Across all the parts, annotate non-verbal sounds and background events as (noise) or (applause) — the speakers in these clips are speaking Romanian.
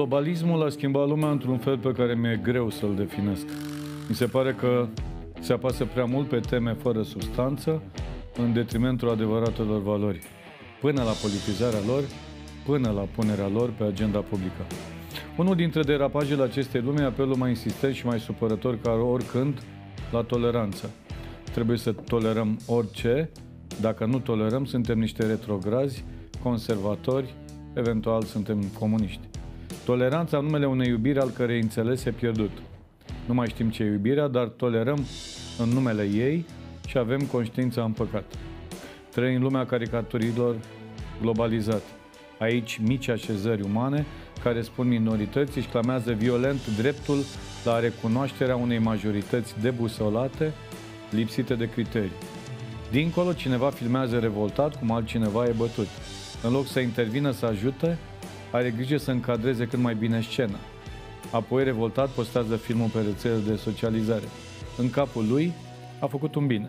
Globalismul a schimbat lumea într-un fel pe care mi-e greu să-l definesc. Mi se pare că se apasă prea mult pe teme fără substanță, în detrimentul adevăratelor valori, până la politizarea lor, până la punerea lor pe agenda publică. Unul dintre derapajele acestei lume e apelul mai insistent și mai supărător ca oricând la toleranță. Trebuie să tolerăm orice, dacă nu tolerăm, suntem niște retrograzi, conservatori, eventual suntem comuniști. Toleranța în numele unei iubiri al cărei înțeles e pierdut. Nu mai știm ce e iubirea, dar tolerăm în numele ei și avem conștiința în păcat. Trăim în lumea caricaturilor globalizat. Aici mici așezări umane care spun minorități își clamează violent dreptul la recunoașterea unei majorități debusolate, lipsite de criterii. Dincolo, cineva filmează revoltat cum altcineva e bătut. În loc să intervină să ajute, are grijă să încadreze cât mai bine scena. Apoi, revoltat, postează filmul pe rețele de socializare. În capul lui a făcut un bine.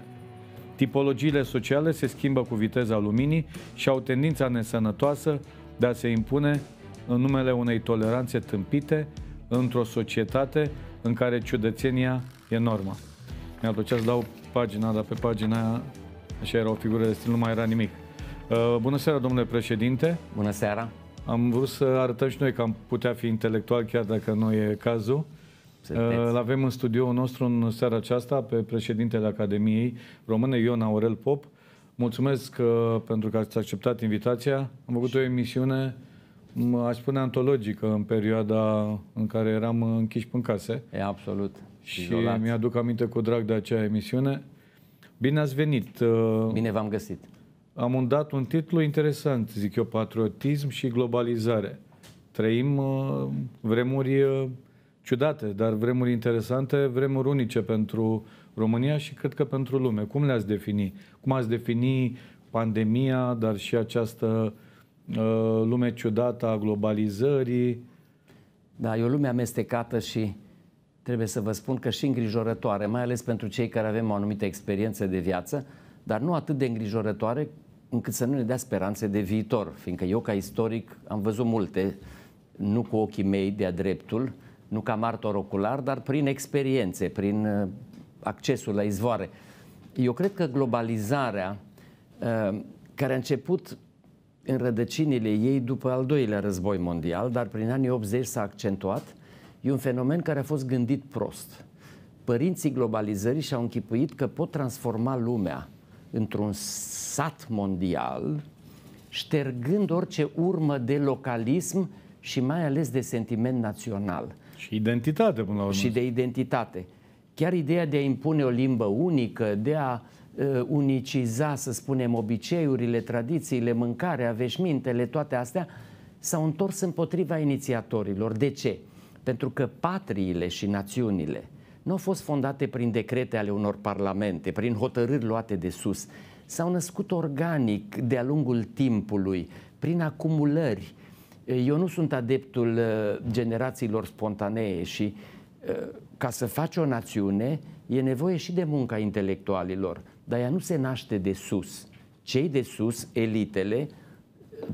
Tipologiile sociale se schimbă cu viteza luminii și au tendința nesănătoasă de a se impune în numele unei toleranțe tâmpite într-o societate în care ciudățenia e norma. mi a plăcea să dau pagina, dar pe pagina aia așa era o figură de stil, nu mai era nimic. Uh, bună seara, domnule președinte! Bună seara! Am vrut să arătăm și noi că am putea fi intelectual chiar dacă nu e cazul. Îl uh, avem în studioul nostru în seara aceasta pe președintele Academiei Române, Ion Aurel Pop. Mulțumesc că, uh, pentru că ați acceptat invitația. Am făcut o emisiune, aș spune, antologică în perioada în care eram închiși în case. E absolut. Și mi-aduc aminte cu drag de acea emisiune. Bine ați venit! Uh. Bine v-am găsit! am dat un titlu interesant, zic eu, Patriotism și globalizare. Trăim uh, vremuri uh, ciudate, dar vremuri interesante, vremuri unice pentru România și cred că pentru lume. Cum le-ați defini? Cum ați defini pandemia, dar și această uh, lume ciudată a globalizării? Da, e o lume amestecată și trebuie să vă spun că și îngrijorătoare, mai ales pentru cei care avem o anumită experiență de viață, dar nu atât de îngrijorătoare încât să nu ne dea speranțe de viitor, fiindcă eu ca istoric am văzut multe, nu cu ochii mei de-a dreptul, nu ca martor ocular, dar prin experiențe, prin uh, accesul la izvoare. Eu cred că globalizarea, uh, care a început în rădăcinile ei după al doilea război mondial, dar prin anii 80 s-a accentuat, e un fenomen care a fost gândit prost. Părinții globalizării și-au închipuit că pot transforma lumea într-un sat mondial, ștergând orice urmă de localism și mai ales de sentiment național. Și identitate, până la urmă. Și de identitate. Chiar ideea de a impune o limbă unică, de a uh, uniciza, să spunem, obiceiurile, tradițiile, mâncarea, veșmintele, toate astea, s-au întors împotriva inițiatorilor. De ce? Pentru că patriile și națiunile, nu au fost fondate prin decrete ale unor parlamente, prin hotărâri luate de sus. S-au născut organic de-a lungul timpului, prin acumulări. Eu nu sunt adeptul uh, generațiilor spontanee și uh, ca să faci o națiune e nevoie și de munca intelectualilor, dar ea nu se naște de sus. Cei de sus, elitele,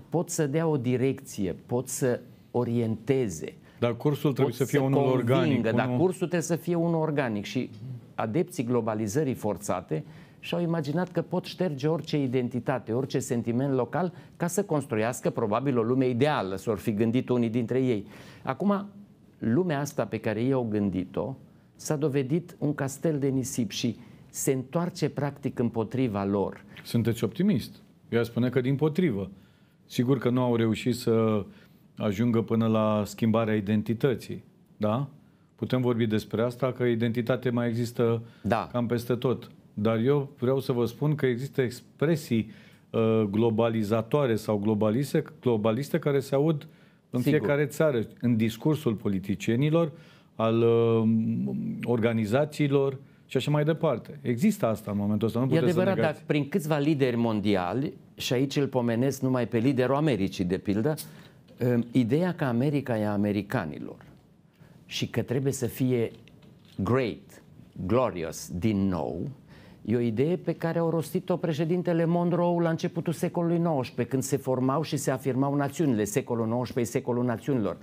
pot să dea o direcție, pot să orienteze. Dar cursul trebuie să fie să unul convingă, organic. Dar unul... cursul trebuie să fie unul organic și adepții globalizării forțate și-au imaginat că pot șterge orice identitate, orice sentiment local ca să construiască probabil o lume ideală, s-or fi gândit unii dintre ei. Acum, lumea asta pe care ei au gândit-o s-a dovedit un castel de nisip și se întoarce practic împotriva lor. Sunteți optimist. Eu spune că din potrivă. Sigur că nu au reușit să ajungă până la schimbarea identității. Da? Putem vorbi despre asta, că identitatea mai există da. cam peste tot. Dar eu vreau să vă spun că există expresii uh, globalizatoare sau globaliste, globaliste care se aud în Sigur. fiecare țară, în discursul politicienilor, al uh, organizațiilor și așa mai departe. Există asta în momentul ăsta. Nu e adevărat, dar prin câțiva lideri mondiali, și aici îl pomenesc numai pe liderul Americii, de pildă, ideea că America e a americanilor și că trebuie să fie great, glorious din nou, E o idee pe care au rostit-o președintele Monroe la începutul secolului XIX, când se formau și se afirmau națiunile. Secolul XIX e secolul națiunilor.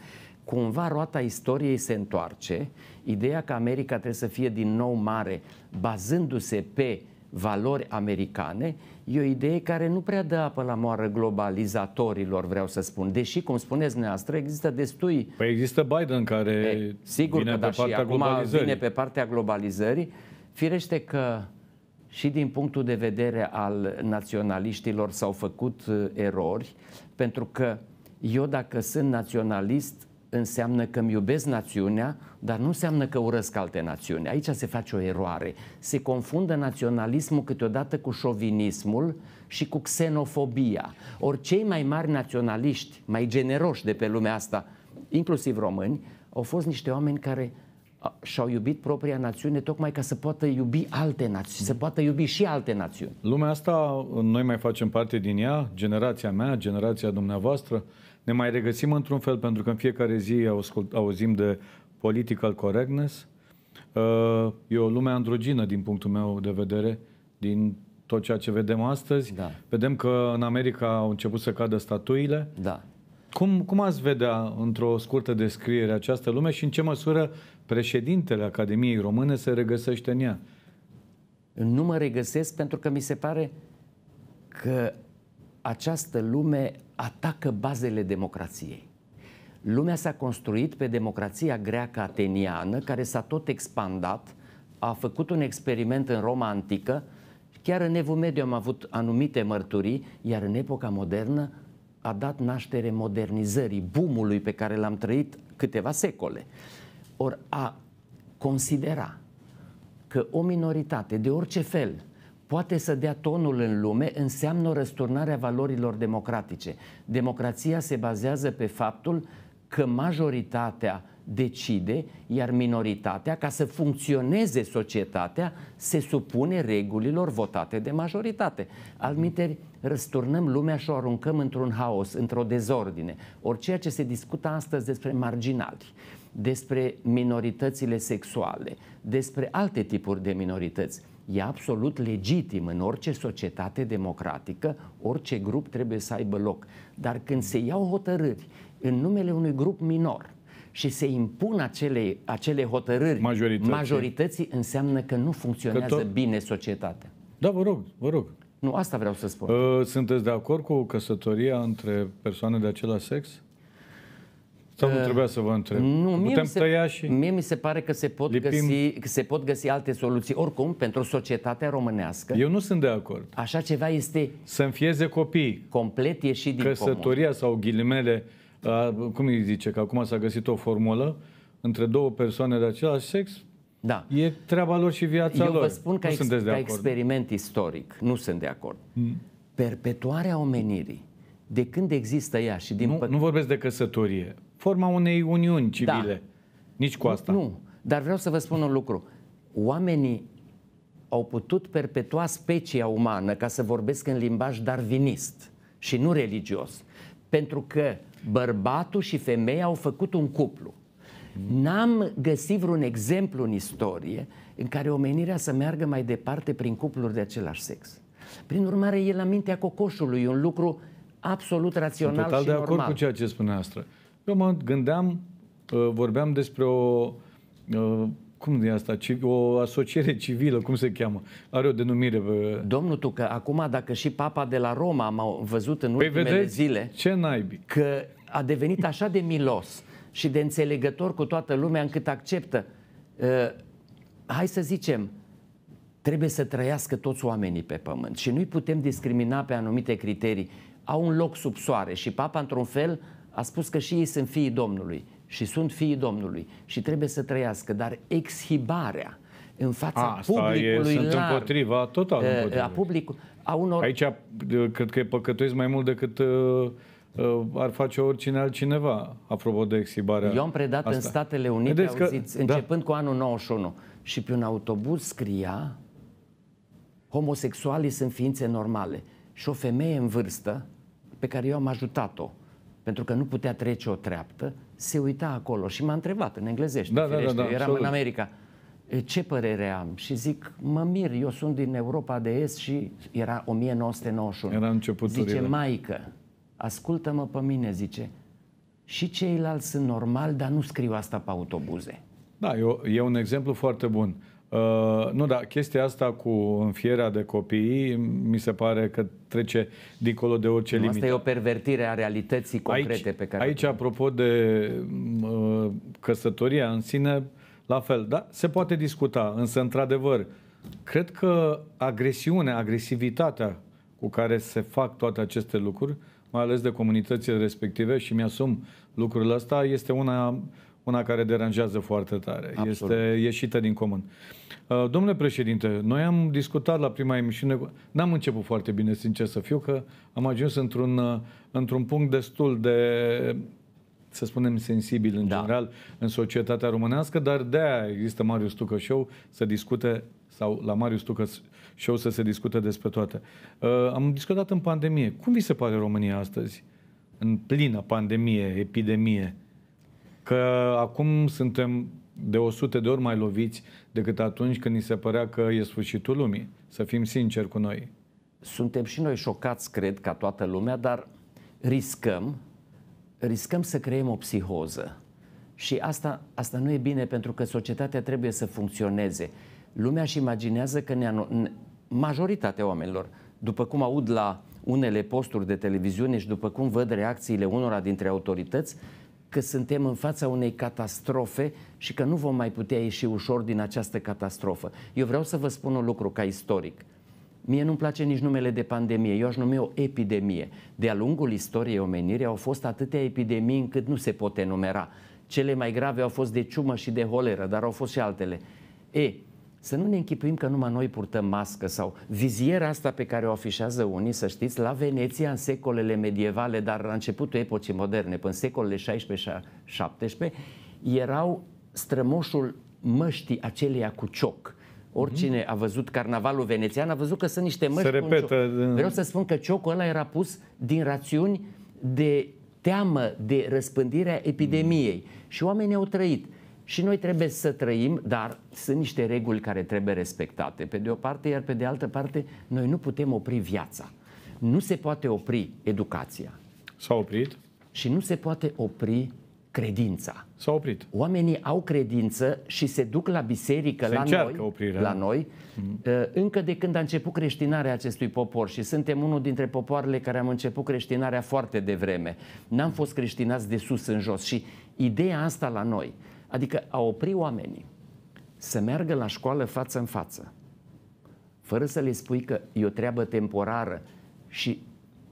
Cumva roata istoriei se întoarce, ideea că America trebuie să fie din nou mare, bazându-se pe valori americane, e o idee care nu prea dă apă la moară globalizatorilor, vreau să spun. Deși, cum spuneți dumneavoastră, există destui... Păi există Biden care e, sigur vine că, pe da, partea și acum vine pe partea globalizării. Firește că și din punctul de vedere al naționaliștilor s-au făcut uh, erori, pentru că eu dacă sunt naționalist, înseamnă că îmi iubesc națiunea, dar nu înseamnă că urăsc alte națiuni. Aici se face o eroare. Se confundă naționalismul câteodată cu șovinismul și cu xenofobia. Ori cei mai mari naționaliști, mai generoși de pe lumea asta, inclusiv români, au fost niște oameni care și-au iubit propria națiune tocmai ca să poată iubi alte națiuni, să poată iubi și alte națiuni. Lumea asta, noi mai facem parte din ea, generația mea, generația dumneavoastră, uh, ne mai regăsim într-un fel, pentru că în fiecare zi auzim de political correctness. Uh, e o lume androgină, din punctul meu de vedere, din tot ceea ce vedem astăzi. Da. Vedem că în America au început să cadă statuile. Da. Cum, cum ați vedea într-o scurtă descriere această lume și în ce măsură președintele Academiei Române se regăsește în ea? Nu mă regăsesc pentru că mi se pare că această lume atacă bazele democrației. Lumea s-a construit pe democrația greacă ateniană, care s-a tot expandat, a făcut un experiment în Roma antică, chiar în Evul Mediu am avut anumite mărturii, iar în epoca modernă a dat naștere modernizării, bumului pe care l-am trăit câteva secole. Or a considera că o minoritate de orice fel poate să dea tonul în lume înseamnă o valorilor democratice. Democrația se bazează pe faptul că majoritatea decide, iar minoritatea, ca să funcționeze societatea, se supune regulilor votate de majoritate. Almiteri, răsturnăm lumea și o aruncăm într-un haos, într-o dezordine. Ori ce se discută astăzi despre marginali, despre minoritățile sexuale, despre alte tipuri de minorități – E absolut legitim în orice societate democratică, orice grup trebuie să aibă loc. Dar când se iau hotărâri în numele unui grup minor, și se impun acele, acele hotărâri majorității. majorității, înseamnă că nu funcționează că tot... bine societatea. Da, vă rog, vă rog. Nu, asta vreau să spun. Ă, sunteți de acord cu căsătoria între persoane de același sex? Sau nu trebuia să vă întreb? Nu, mie Putem mi se, tăia și... Mie mi se pare că se, pot găsi, că se pot găsi alte soluții. Oricum, pentru societatea românească... Eu nu sunt de acord. Așa ceva este... Să înfieze copii. Complet ieșit din Căsătoria sau ghilimele, cum îi zice, că acum s-a găsit o formulă, între două persoane de același sex, da. E treaba lor și viața Eu lor. Eu vă spun ca, ex- ca experiment istoric, nu sunt de acord. Hmm. Perpetuarea omenirii, de când există ea și din... Nu, păc- nu vorbesc de căsătorie, forma unei uniuni da. civile. Da. Nici cu asta. Nu, nu, dar vreau să vă spun un lucru. Oamenii au putut perpetua specia umană, ca să vorbesc în limbaj darvinist și nu religios, pentru că bărbatul și femeia au făcut un cuplu. N-am găsit vreun exemplu în istorie în care omenirea să meargă mai departe prin cupluri de același sex. Prin urmare, e la mintea cocoșului un lucru absolut rațional Sunt total și de normal. acord cu ceea ce spune astră. Eu mă gândeam, uh, vorbeam despre o, uh, cum e asta, o asociere civilă, cum se cheamă? Are o denumire. Pe... Uh, Domnul tu, că acum dacă și papa de la Roma m a văzut în păi ultimele vedeți? zile... ce naibii? Că a devenit așa de milos și de înțelegător cu toată lumea încât acceptă. hai să zicem, trebuie să trăiască toți oamenii pe pământ și nu-i putem discrimina pe anumite criterii. Au un loc sub soare și papa, într-un fel, a spus că și ei sunt fiii Domnului și sunt fiii Domnului și trebuie să trăiască, dar exhibarea în fața Asta publicului e, sunt larg, împotriva, total eh, împotriva. A publicul, a unor... Aici eh, cred că păcătuiesc mai mult decât uh, uh, ar face oricine altcineva, apropo de exhibarea Eu am predat asta. în Statele Unite, că, auziți, da. începând da. cu anul 91, și pe un autobuz scria homosexualii sunt ființe normale. Și o femeie în vârstă, pe care eu am ajutat-o, pentru că nu putea trece o treaptă, se uita acolo și m-a întrebat în englezește, da, da, da, firește, da, da, da, eram în America, ce părere am? Și zic, mă mir, eu sunt din Europa de Est și era 1991. Era începuturile. Zice, maică, ascultă-mă pe mine, zice, și ceilalți sunt normal, dar nu scriu asta pe autobuze. Da, e, e un exemplu foarte bun. Uh, Uh, nu, dar chestia asta cu înfierea de copii mi se pare că trece dincolo de orice limită. Asta e o pervertire a realității concrete aici, pe care... Aici, apropo de uh, căsătoria în sine, la fel, da, se poate discuta, însă, într-adevăr, cred că agresiunea, agresivitatea cu care se fac toate aceste lucruri, mai ales de comunitățile respective și mi-asum lucrul astea, este una una care deranjează foarte tare. Absolut. Este ieșită din comun. Uh, domnule președinte, noi am discutat la prima emisiune, n-am început foarte bine, sincer să fiu, că am ajuns într-un, uh, într-un punct destul de să spunem, sensibil în da. general în societatea românească, dar de-aia există Marius Tucă Show să discute, sau la Marius Tucă Show să se discute despre toate. Uh, am discutat în pandemie. Cum vi se pare România astăzi? În plină pandemie, epidemie că acum suntem de 100 de ori mai loviți decât atunci când ni se părea că e sfârșitul lumii. Să fim sinceri cu noi. Suntem și noi șocați, cred, ca toată lumea, dar riscăm, riscăm să creăm o psihoză. Și asta, asta nu e bine pentru că societatea trebuie să funcționeze. Lumea își imaginează că ne majoritatea oamenilor, după cum aud la unele posturi de televiziune și după cum văd reacțiile unora dintre autorități, că suntem în fața unei catastrofe și că nu vom mai putea ieși ușor din această catastrofă. Eu vreau să vă spun un lucru ca istoric. Mie nu-mi place nici numele de pandemie, eu aș numi o epidemie. De-a lungul istoriei omenirii au fost atâtea epidemii încât nu se pot enumera. Cele mai grave au fost de ciumă și de holeră, dar au fost și altele. E, să nu ne închipuim că numai noi purtăm mască sau viziera asta pe care o afișează unii, să știți, la Veneția în secolele medievale, dar la începutul epocii moderne, până în secolele 16-17, erau strămoșul măștii aceleia cu cioc. Oricine a văzut carnavalul venețian a văzut că sunt niște măști Se repetă. Cu Vreau să spun că ciocul ăla era pus din rațiuni de teamă de răspândirea epidemiei mm. și oamenii au trăit. Și noi trebuie să trăim, dar sunt niște reguli care trebuie respectate, pe de o parte, iar pe de altă parte, noi nu putem opri viața. Nu se poate opri educația. S-a oprit? Și nu se poate opri credința. S-a oprit. Oamenii au credință și se duc la biserică, se la noi, oprirea. la noi, mhm. uh, încă de când a început creștinarea acestui popor și suntem unul dintre popoarele care am început creștinarea foarte devreme. N-am fost creștinați de sus în jos și ideea asta la noi, Adică a opri oamenii să meargă la școală față în față, fără să le spui că e o treabă temporară și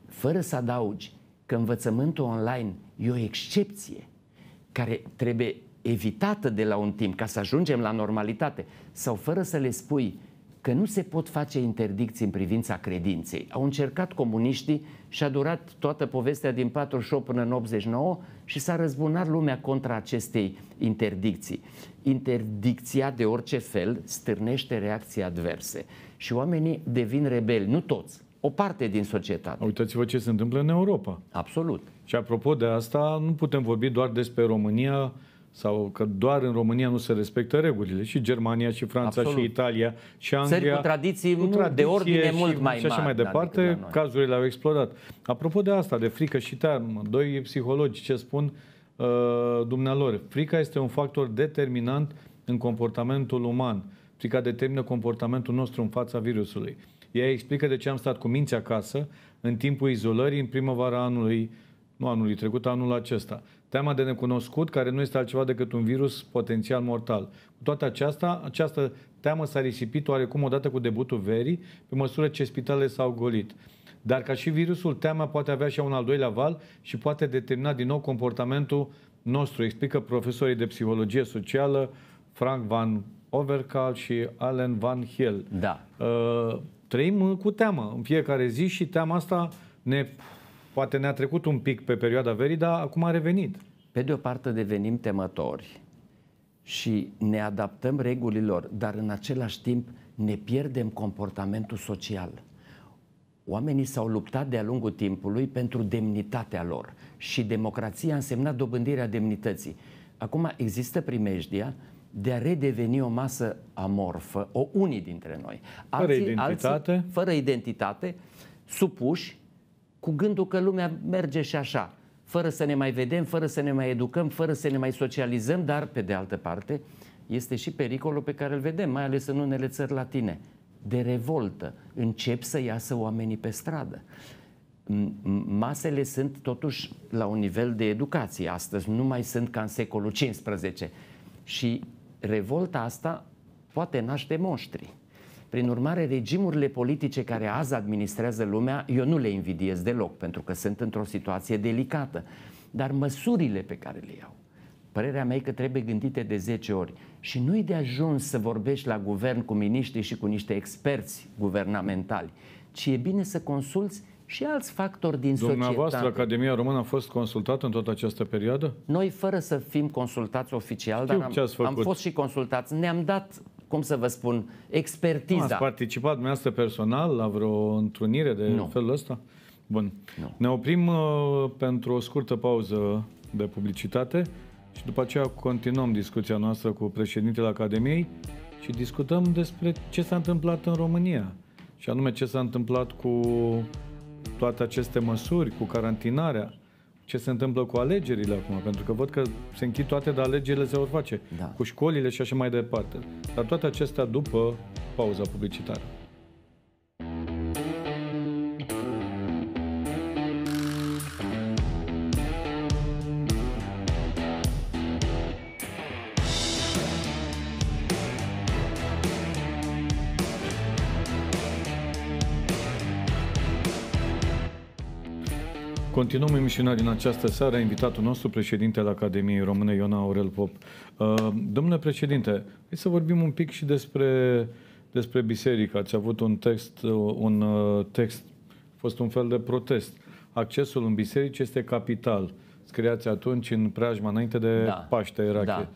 fără să adaugi că învățământul online e o excepție care trebuie evitată de la un timp ca să ajungem la normalitate sau fără să le spui că nu se pot face interdicții în privința credinței. Au încercat comuniștii și a durat toată povestea din 48 până în 89 și s-a răzbunat lumea contra acestei interdicții. Interdicția de orice fel stârnește reacții adverse și oamenii devin rebeli, nu toți, o parte din societate. Uitați-vă ce se întâmplă în Europa. Absolut. Și apropo de asta, nu putem vorbi doar despre România, sau că doar în România nu se respectă regulile. Și Germania, și Franța, Absolut. și Italia, și Anglia. Țări cu tradiții cu tradiție de ordine și, mult mai mari. Și așa mai adică departe, da, cazurile au explodat. Apropo de asta, de frică și teamă, doi psihologi ce spun uh, dumnealor, frica este un factor determinant în comportamentul uman. Frica determină comportamentul nostru în fața virusului. Ea explică de ce am stat cu minți acasă în timpul izolării în primăvara anului nu anului trecut, anul acesta. Teama de necunoscut, care nu este altceva decât un virus potențial mortal. Cu toate aceasta, această teamă s-a risipit oarecum odată cu debutul verii, pe măsură ce spitalele s-au golit. Dar ca și virusul, teama poate avea și un al doilea val și poate determina din nou comportamentul nostru, explică profesorii de psihologie socială Frank Van Overkal și Allen Van Hill. Da. Uh, trăim cu teamă în fiecare zi și teama asta ne Poate ne-a trecut un pic pe perioada verii, dar acum a revenit. Pe de o parte devenim temători și ne adaptăm regulilor, dar în același timp ne pierdem comportamentul social. Oamenii s-au luptat de-a lungul timpului pentru demnitatea lor și democrația a însemnat dobândirea demnității. Acum există primejdia de a redeveni o masă amorfă, o unii dintre noi. Alții, fără identitate. Alții, fără identitate, supuși cu gândul că lumea merge și așa, fără să ne mai vedem, fără să ne mai educăm, fără să ne mai socializăm, dar, pe de altă parte, este și pericolul pe care îl vedem, mai ales în unele țări latine, de revoltă. Încep să iasă oamenii pe stradă. Masele sunt totuși la un nivel de educație astăzi, nu mai sunt ca în secolul 15. Și revolta asta poate naște monștri. Prin urmare, regimurile politice care azi administrează lumea, eu nu le invidiez deloc, pentru că sunt într-o situație delicată. Dar măsurile pe care le iau, părerea mea e că trebuie gândite de 10 ori. Și nu-i de ajuns să vorbești la guvern cu miniștri și cu niște experți guvernamentali, ci e bine să consulți și alți factori din societate. Dumneavoastră, Academia Română a fost consultată în toată această perioadă? Noi, fără să fim consultați oficial, Știu dar am, am fost și consultați, ne-am dat cum să vă spun, expertiza. Ați participat dumneavoastră personal la vreo întrunire de nu. felul ăsta? Bun. Nu. Ne oprim uh, pentru o scurtă pauză de publicitate și după aceea continuăm discuția noastră cu președintele Academiei și discutăm despre ce s-a întâmplat în România și anume ce s-a întâmplat cu toate aceste măsuri, cu carantinarea ce se întâmplă cu alegerile acum, pentru că văd că se închid toate, dar alegerile se vor face da. cu școlile și așa mai departe. Dar toate acestea după pauza publicitară. Continuăm emisiunea din această seară. Invitatul nostru, președintele Academiei Române, Iona Aurel Pop. Uh, domnule președinte, hai să vorbim un pic și despre, despre biserică. Ați avut un text, uh, un uh, text, a fost un fel de protest. Accesul în biserici este capital. Scriați atunci în preajma, înainte de da. Paște, era. Da.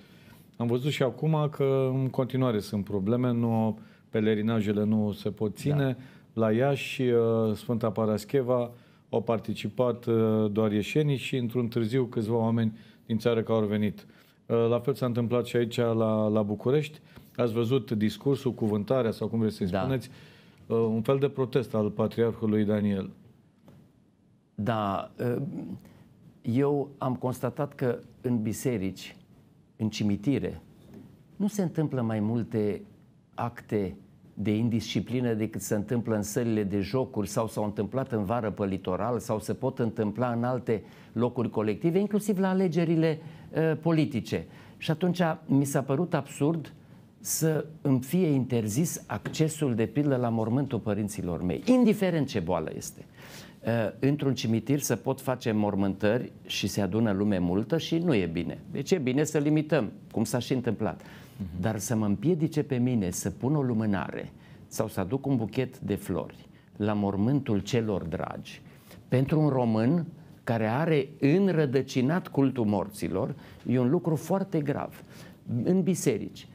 Am văzut și acum că în continuare sunt probleme, nu, pelerinajele nu se pot ține. Da. La Iași, Sfânta Parascheva, au participat uh, doar ieșenii și într-un târziu câțiva oameni din țară care au venit. Uh, la fel s-a întâmplat și aici la, la București. Ați văzut discursul, cuvântarea sau cum vreți să-i da. spuneți, uh, un fel de protest al patriarhului Daniel. Da, eu am constatat că în biserici, în cimitire, nu se întâmplă mai multe acte de indisciplină decât se întâmplă în sălile de jocuri sau s-au întâmplat în vară pe litoral sau se pot întâmpla în alte locuri colective, inclusiv la alegerile uh, politice. Și atunci mi s-a părut absurd să îmi fie interzis accesul de pildă la mormântul părinților mei, indiferent ce boală este. Uh, într-un cimitir se pot face mormântări și se adună lume multă și nu e bine. Deci e bine să limităm, cum s-a și întâmplat. Mhm. dar să mă împiedice pe mine să pun o lumânare sau să aduc un buchet de flori la mormântul celor dragi, pentru un român care are înrădăcinat cultul morților, e un lucru foarte grav. În biserici,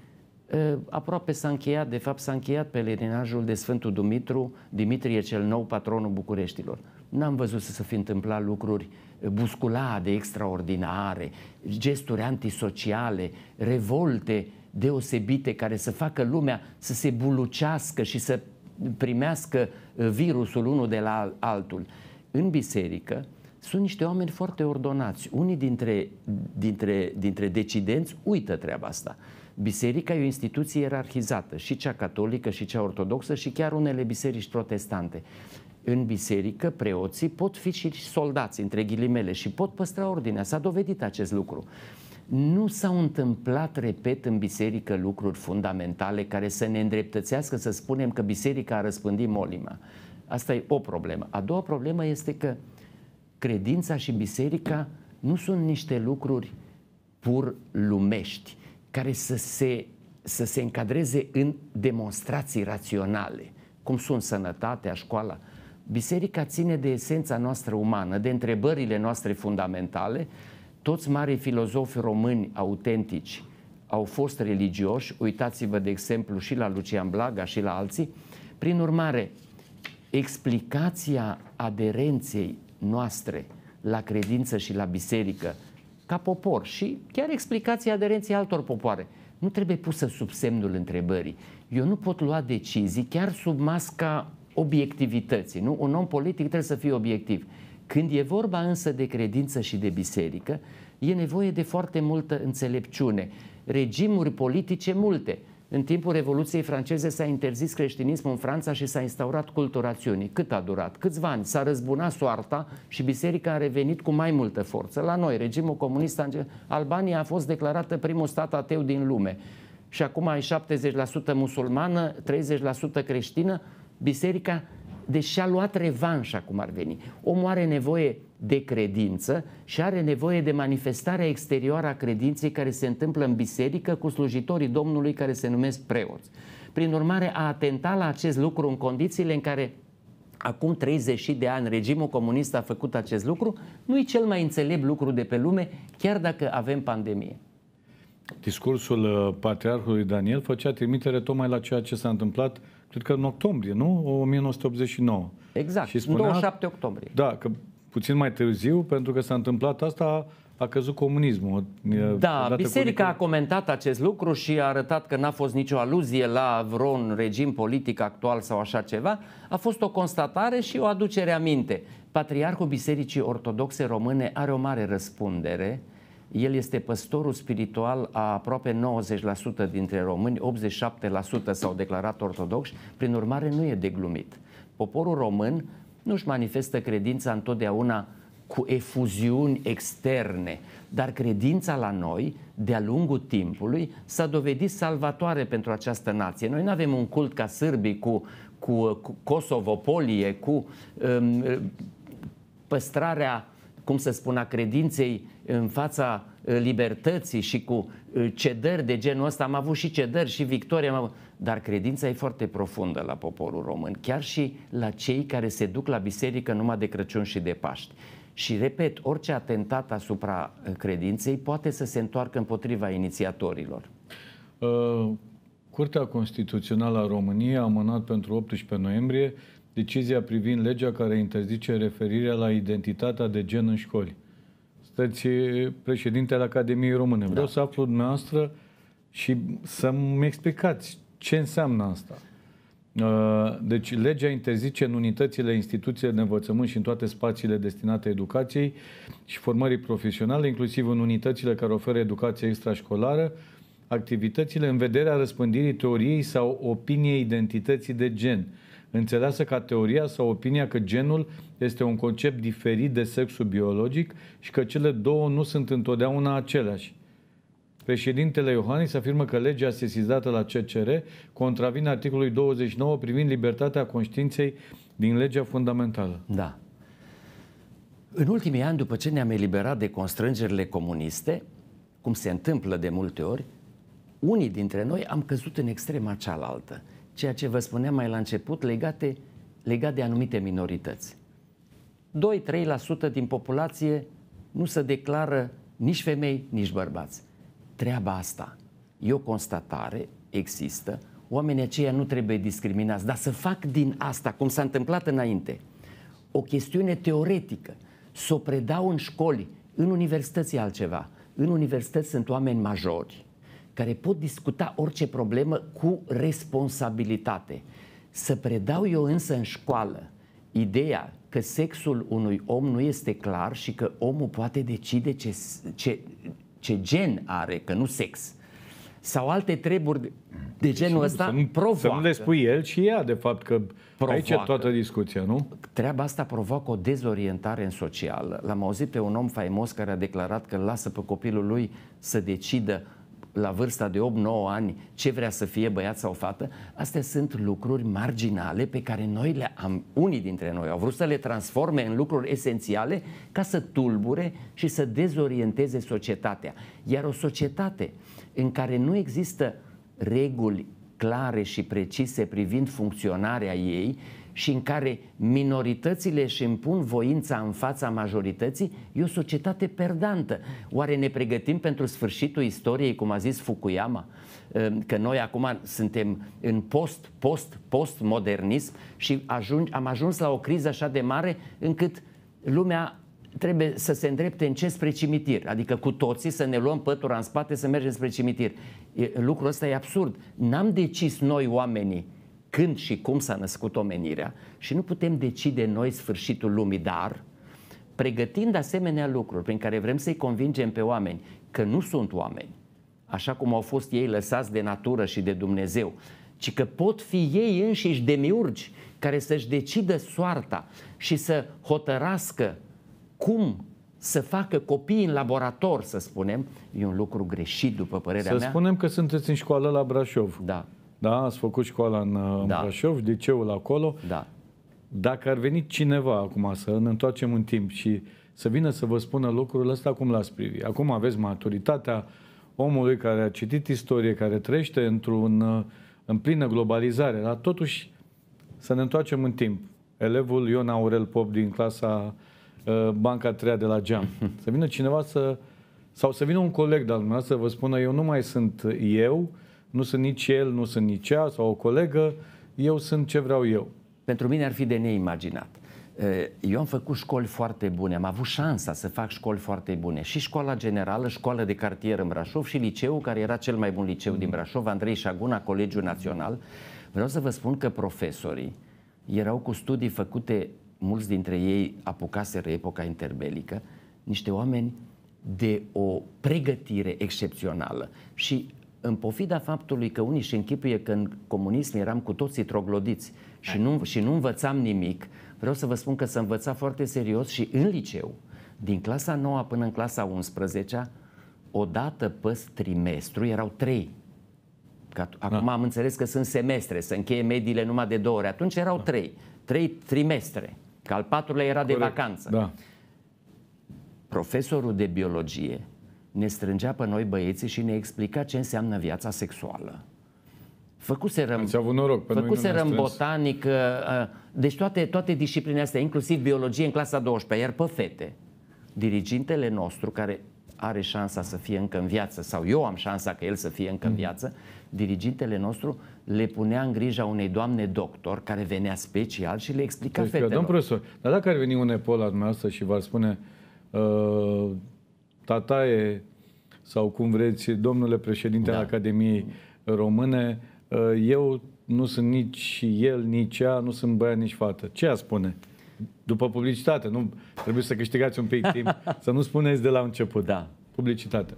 ă, aproape s-a încheiat, de fapt s-a încheiat pelerinajul de Sfântul Dumitru, Dimitrie cel nou, patronul Bucureștilor. N-am văzut să se fi întâmplat lucruri ă, busculade, extraordinare, gesturi antisociale, revolte deosebite care să facă lumea să se bulucească și să primească uh, virusul unul de la altul. În biserică sunt niște oameni foarte ordonați. Unii dintre, dintre, dintre decidenți uită treaba asta. Biserica e o instituție ierarhizată, și cea catolică, și cea ortodoxă, și chiar unele biserici protestante. În biserică, preoții pot fi și soldați, între ghilimele, și pot păstra ordinea. S-a dovedit acest lucru nu s-au întâmplat, repet, în biserică lucruri fundamentale care să ne îndreptățească să spunem că biserica a răspândit molima. Asta e o problemă. A doua problemă este că credința și biserica nu sunt niște lucruri pur lumești, care să se, să se încadreze în demonstrații raționale, cum sunt sănătatea, școala. Biserica ține de esența noastră umană, de întrebările noastre fundamentale, toți mari filozofi români autentici au fost religioși, uitați-vă de exemplu și la Lucian Blaga și la alții. Prin urmare, explicația aderenței noastre la credință și la biserică ca popor și chiar explicația aderenței altor popoare nu trebuie pusă sub semnul întrebării. Eu nu pot lua decizii chiar sub masca obiectivității. Nu? Un om politic trebuie să fie obiectiv. Când e vorba însă de credință și de biserică, e nevoie de foarte multă înțelepciune. Regimuri politice multe. În timpul Revoluției franceze s-a interzis creștinismul în Franța și s-a instaurat cultul rațiunii. Cât a durat? Câțiva ani? S-a răzbunat soarta și biserica a revenit cu mai multă forță. La noi, regimul comunist, Albania a fost declarată primul stat ateu din lume. Și acum ai 70% musulmană, 30% creștină. Biserica deci și-a luat revanșa, cum ar veni. Omul are nevoie de credință și are nevoie de manifestarea exterioară a credinței care se întâmplă în biserică cu slujitorii Domnului care se numesc preoți. Prin urmare, a atentat la acest lucru în condițiile în care acum 30 de ani regimul comunist a făcut acest lucru, nu e cel mai înțelept lucru de pe lume, chiar dacă avem pandemie discursul uh, patriarhului Daniel făcea trimitere tocmai la ceea ce s-a întâmplat, cred că în octombrie, nu? 1989. Exact, și spunea, 27 octombrie. Da, că puțin mai târziu, pentru că s-a întâmplat asta, a căzut comunismul. Uh, da, biserica a comentat acest lucru și a arătat că n-a fost nicio aluzie la vreun regim politic actual sau așa ceva. A fost o constatare și o aducere aminte. Patriarhul Bisericii Ortodoxe Române are o mare răspundere el este păstorul spiritual a aproape 90% dintre români, 87% s-au declarat ortodoxi, prin urmare nu e de glumit. Poporul român nu-și manifestă credința întotdeauna cu efuziuni externe, dar credința la noi, de-a lungul timpului, s-a dovedit salvatoare pentru această nație. Noi nu avem un cult ca sârbii cu, cu, cu Polie, cu um, păstrarea cum să spun, a credinței în fața uh, libertății și cu uh, cedări de genul ăsta. Am avut și cedări și victorie, avut... dar credința e foarte profundă la poporul român, chiar și la cei care se duc la biserică numai de Crăciun și de Paști. Și repet, orice atentat asupra uh, credinței poate să se întoarcă împotriva inițiatorilor. Curtea Constituțională a României a amânat pentru 18 noiembrie decizia privind legea care interzice referirea la identitatea de gen în școli. Sunteți președintele Academiei Române. Vreau da. să aflu dumneavoastră și să-mi explicați ce înseamnă asta. Uh, deci, legea interzice în unitățile, instituțiile de învățământ și în toate spațiile destinate educației și formării profesionale, inclusiv în unitățile care oferă educație extrașcolară, activitățile în vederea răspândirii teoriei sau opiniei identității de gen. Uh, înțeleasă ca teoria sau opinia că genul este un concept diferit de sexul biologic și că cele două nu sunt întotdeauna aceleași. Președintele Iohannis afirmă că legea sesizată la CCR contravine articolului 29 privind libertatea conștiinței din legea fundamentală. Da. În ultimii ani, după ce ne-am eliberat de constrângerile comuniste, cum se întâmplă de multe ori, unii dintre noi am căzut în extrema cealaltă ceea ce vă spuneam mai la început, legate, legat de anumite minorități. 2-3% din populație nu se declară nici femei, nici bărbați. Treaba asta e o constatare, există, oamenii aceia nu trebuie discriminați, dar să fac din asta, cum s-a întâmplat înainte, o chestiune teoretică, să o predau în școli, în universități altceva. În universități sunt oameni majori, care pot discuta orice problemă cu responsabilitate. Să predau eu însă în școală ideea că sexul unui om nu este clar și că omul poate decide ce, ce, ce gen are, că nu sex. Sau alte treburi de deci genul ăsta să provoacă. Să nu le spui el și ea, de fapt, că provoacă. aici e toată discuția, nu? Treaba asta provoacă o dezorientare în socială. L-am auzit pe un om faimos care a declarat că lasă pe copilul lui să decidă la vârsta de 8-9 ani ce vrea să fie băiat sau fată, astea sunt lucruri marginale pe care noi le am, unii dintre noi au vrut să le transforme în lucruri esențiale ca să tulbure și să dezorienteze societatea. Iar o societate în care nu există reguli clare și precise privind funcționarea ei, și în care minoritățile își împun voința în fața majorității, e o societate perdantă. Oare ne pregătim pentru sfârșitul istoriei, cum a zis Fukuyama? Ehm, că noi acum suntem în post, post, post-modernism și ajung, am ajuns la o criză așa de mare încât lumea trebuie să se îndrepte în ce spre cimitir. Adică cu toții să ne luăm pătura în spate să mergem spre cimitir. Lucrul ăsta e absurd. N-am decis noi oamenii când și cum s-a născut omenirea și nu putem decide noi sfârșitul lumii, dar pregătind asemenea lucruri prin care vrem să-i convingem pe oameni că nu sunt oameni, așa cum au fost ei lăsați de natură și de Dumnezeu, ci că pot fi ei înșiși demiurgi care să-și decidă soarta și să hotărască cum să facă copii în laborator, să spunem, e un lucru greșit, după părerea să mea. Să spunem că sunteți în școală la Brașov. Da. Da? Ați făcut școala în, uh, da. în Brașov, liceul acolo. Da. Dacă ar veni cineva acum să ne întoarcem în timp și să vină să vă spună lucrul ăsta, cum l-ați privi? Acum aveți maturitatea omului care a citit istorie, care trăiește într-un, uh, în plină globalizare, dar totuși să ne întoarcem în timp. Elevul Ion Aurel Pop din clasa uh, Banca 3 de la Geam. (laughs) Să vină cineva să sau să vină un coleg de-al meu să vă spună eu nu mai sunt eu, nu sunt nici el, nu sunt nici ea sau o colegă, eu sunt ce vreau eu. Pentru mine ar fi de neimaginat. Eu am făcut școli foarte bune, am avut șansa să fac școli foarte bune. Și școala generală, școala de cartier în Brașov și liceul, care era cel mai bun liceu din mm. Brașov, Andrei Șaguna, Colegiul Național. Vreau să vă spun că profesorii erau cu studii făcute, mulți dintre ei apucaseră epoca interbelică, niște oameni de o pregătire excepțională. Și în pofida faptului că unii și închipuie că în comunism eram cu toții troglodiți și nu, și nu învățam nimic, vreau să vă spun că s-a învățat foarte serios și în liceu, din clasa 9 până în clasa 11 o dată pe trimestru erau trei. Că acum da. am înțeles că sunt semestre, să se încheie mediile numai de două ori. Atunci erau da. trei. Trei trimestre. Că al patrulea era Corect. de vacanță. Da. Profesorul de biologie ne strângea pe noi băieții și ne explica ce înseamnă viața sexuală. Făcuserăm, Ați avut noroc, pe făcuserăm noi botanică, deci toate, toate disciplinele astea, inclusiv biologie în clasa 12, iar pe fete. Dirigintele nostru, care are șansa să fie încă în viață, sau eu am șansa că el să fie încă în mm. viață, dirigintele nostru le punea în grija unei doamne doctor care venea special și le explica deci, fetelor. Domn profesor, dar dacă ar veni un epol la dumneavoastră și v-ar spune uh, tataie sau cum vreți, domnule președinte da. al Academiei Române, ă, eu nu sunt nici el, nici ea, nu sunt băiat, nici fată. Ce a spune? După publicitate, nu? Trebuie să câștigați un pic timp, (laughs) să nu spuneți de la început. Da. Publicitate.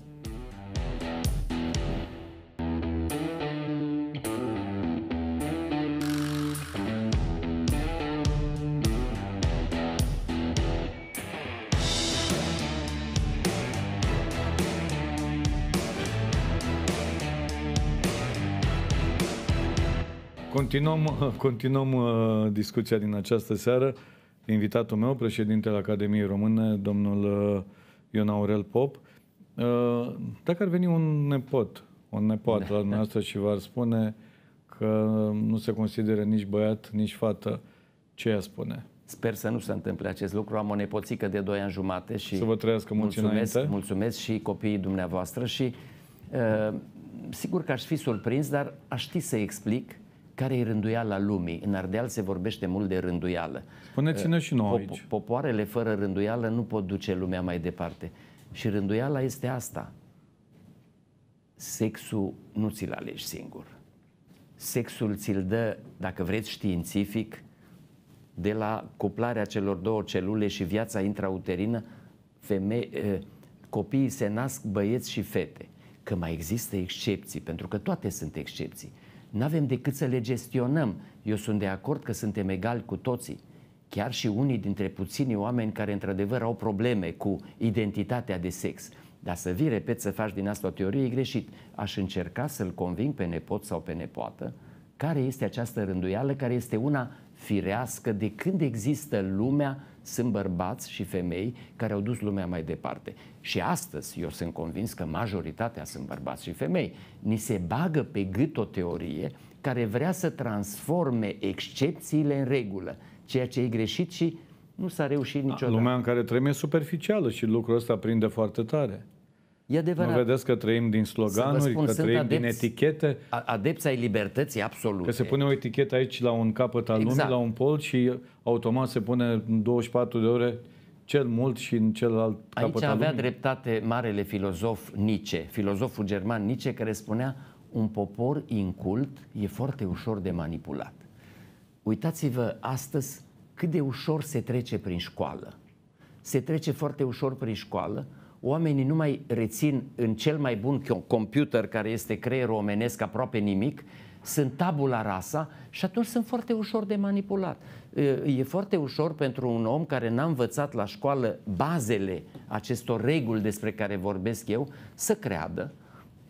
Continuăm, (laughs) continuăm uh, discuția din această seară. Invitatul meu, președintele Academiei Române, domnul uh, Ion Aurel Pop. Uh, dacă ar veni un nepot, un nepot la (laughs) dumneavoastră și v-ar spune că nu se consideră nici băiat, nici fată, ce ea spune? Sper să nu se întâmple acest lucru. Am o nepoțică de 2 ani jumate și să vă trăiască mulți mulțumesc, înainte. mulțumesc și copiii dumneavoastră și uh, sigur că aș fi surprins, dar aș ști să explic care e rânduiala lumii? În Ardeal se vorbește mult de rânduială. Spuneți-ne și noi aici. Popoarele fără rânduială nu pot duce lumea mai departe. Și rânduiala este asta. Sexul nu ți-l alegi singur. Sexul ți-l dă, dacă vreți științific, de la cuplarea celor două celule și viața intrauterină, femei, eh, copiii se nasc băieți și fete. Că mai există excepții, pentru că toate sunt excepții nu avem decât să le gestionăm. Eu sunt de acord că suntem egali cu toții. Chiar și unii dintre puținii oameni care într-adevăr au probleme cu identitatea de sex. Dar să vii, repet, să faci din asta o teorie, e greșit. Aș încerca să-l conving pe nepot sau pe nepoată care este această rânduială, care este una firească de când există lumea sunt bărbați și femei care au dus lumea mai departe. Și astăzi eu sunt convins că majoritatea sunt bărbați și femei. Ni se bagă pe gât o teorie care vrea să transforme excepțiile în regulă, ceea ce e greșit și nu s-a reușit niciodată. Lumea în care trăim e superficială și lucrul ăsta prinde foarte tare. E adevărat. Nu vedeți că trăim din sloganuri, spun, că trăim adepți, din etichete? Adepți ai libertății absolute. Că se pune o etichetă aici la un capăt al exact. lumii, la un pol și automat se pune în 24 de ore cel mult și în celălalt capăt al Aici avea dreptate marele filozof Nietzsche, filozoful german Nietzsche, care spunea un popor incult e foarte ușor de manipulat. Uitați-vă astăzi cât de ușor se trece prin școală. Se trece foarte ușor prin școală, oamenii nu mai rețin în cel mai bun computer care este creierul omenesc aproape nimic, sunt tabula rasa și atunci sunt foarte ușor de manipulat. E foarte ușor pentru un om care n-a învățat la școală bazele acestor reguli despre care vorbesc eu să creadă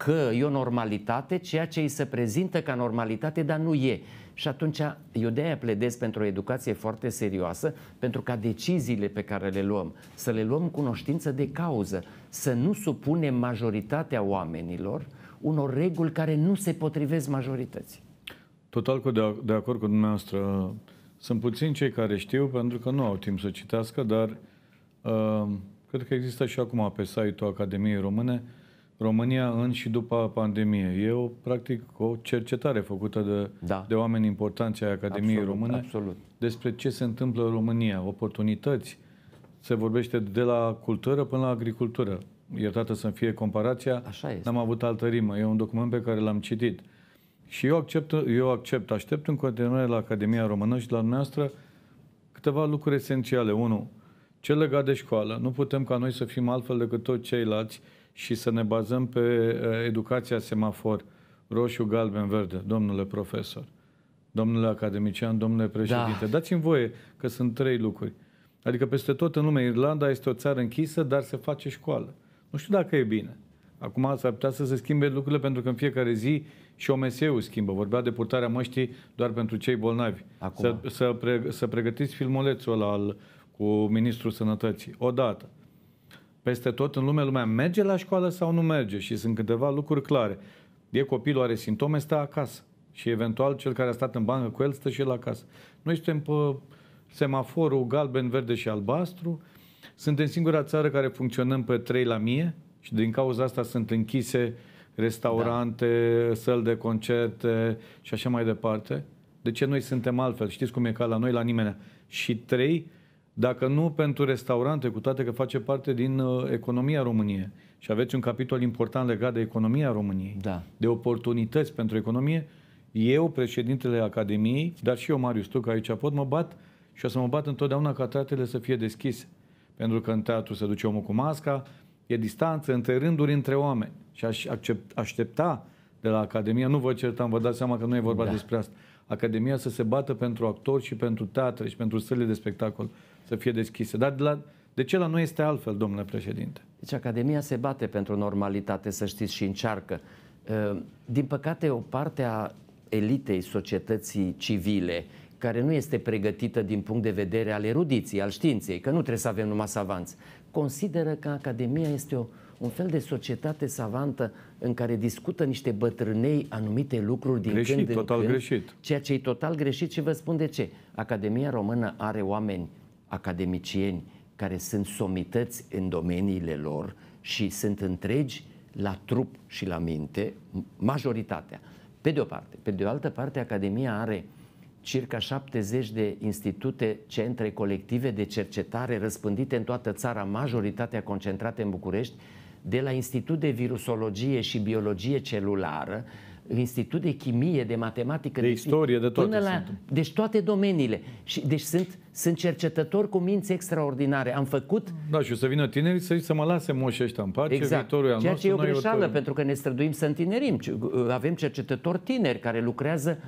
că e o normalitate, ceea ce îi se prezintă ca normalitate, dar nu e. Și atunci eu de aia pledez pentru o educație foarte serioasă, pentru ca deciziile pe care le luăm să le luăm cunoștință de cauză, să nu supunem majoritatea oamenilor unor reguli care nu se potrivesc majorității. Total cu de, de acord cu dumneavoastră. Sunt puțini cei care știu pentru că nu au timp să citească, dar uh, cred că există și acum pe site-ul Academiei Române uh, România în și după pandemie. E o, practic o cercetare făcută de, da. de oameni importanți ai Academiei absolut, Române absolut. despre ce se întâmplă în România, oportunități. Se vorbește de la cultură până la agricultură. Iertată să-mi fie comparația, Așa este. n-am avut altă rimă. E un document pe care l-am citit. Și eu accept, eu accept, aștept în continuare la Academia Română și la dumneavoastră câteva lucruri esențiale. Unu, cel legat de școală. Nu putem ca noi să fim altfel decât toți ceilalți și să ne bazăm pe eh, educația semafor roșu, galben, verde, domnule profesor, domnule academician, domnule președinte. Da. Dați-mi voie că sunt trei lucruri. Adică peste tot în lume, Irlanda este o țară închisă, dar se face școală. Nu știu dacă e bine. Acum s-ar putea să se schimbe lucrurile pentru că în fiecare zi și OMS-ul schimbă. Vorbea de purtarea măștii doar pentru cei bolnavi. Acum. Să, să, pre, să pregătiți filmulețul ăla al, cu Ministrul Sănătății. Odată peste tot în lume, lumea merge la școală sau nu merge și sunt câteva lucruri clare. E copilul are simptome, stă acasă. Și eventual cel care a stat în bancă cu el stă și la acasă. Noi suntem pe semaforul galben, verde și albastru. Suntem singura țară care funcționăm pe 3 la mie și din cauza asta sunt închise restaurante, da. săli de concerte și așa mai departe. De ce noi suntem altfel? Știți cum e ca la noi, la nimeni. Și trei, dacă nu pentru restaurante, cu toate că face parte din uh, economia României și aveți un capitol important legat de economia României, da. de oportunități pentru economie, eu, președintele Academiei, dar și eu, Marius Tuc aici pot, mă bat și o să mă bat întotdeauna ca teatrele să fie deschise. Pentru că în teatru se duce omul cu masca, e distanță între rânduri, între oameni. Și aș accept, aștepta de la Academia, nu vă certam, vă dați seama că nu e vorba da. despre asta, Academia să se bată pentru actori și pentru teatre și pentru stările de spectacol să fie deschise. Dar de, la, de ce la noi este altfel, domnule președinte? Deci Academia se bate pentru normalitate, să știți, și încearcă. Ă, din păcate, o parte a elitei societății civile care nu este pregătită din punct de vedere al erudiției, al științei, că nu trebuie să avem numai savanți, consideră că Academia este o, un fel de societate savantă în care discută niște bătrânei anumite lucruri din greșit, când în total când, greșit. ceea ce e total greșit și vă spun de ce. Academia Română are oameni academicieni care sunt somități în domeniile lor și sunt întregi la trup și la minte, majoritatea. Pe de o parte. Pe de o altă parte, Academia are circa 70 de institute, centre colective de cercetare răspândite în toată țara, majoritatea concentrate în București, de la Institut de Virusologie și Biologie Celulară, institut de chimie, de matematică, de, de deci istorie, de toate. la, Deci toate domeniile. Și, deci sunt, sunt cercetători cu minți extraordinare. Am făcut... Da, și o să vină tinerii să să mă lase moșii ăștia în pace, exact. viitorul Ceea nostru, ce e o greșeală, pentru că ne străduim să întinerim. Avem cercetători tineri care lucrează,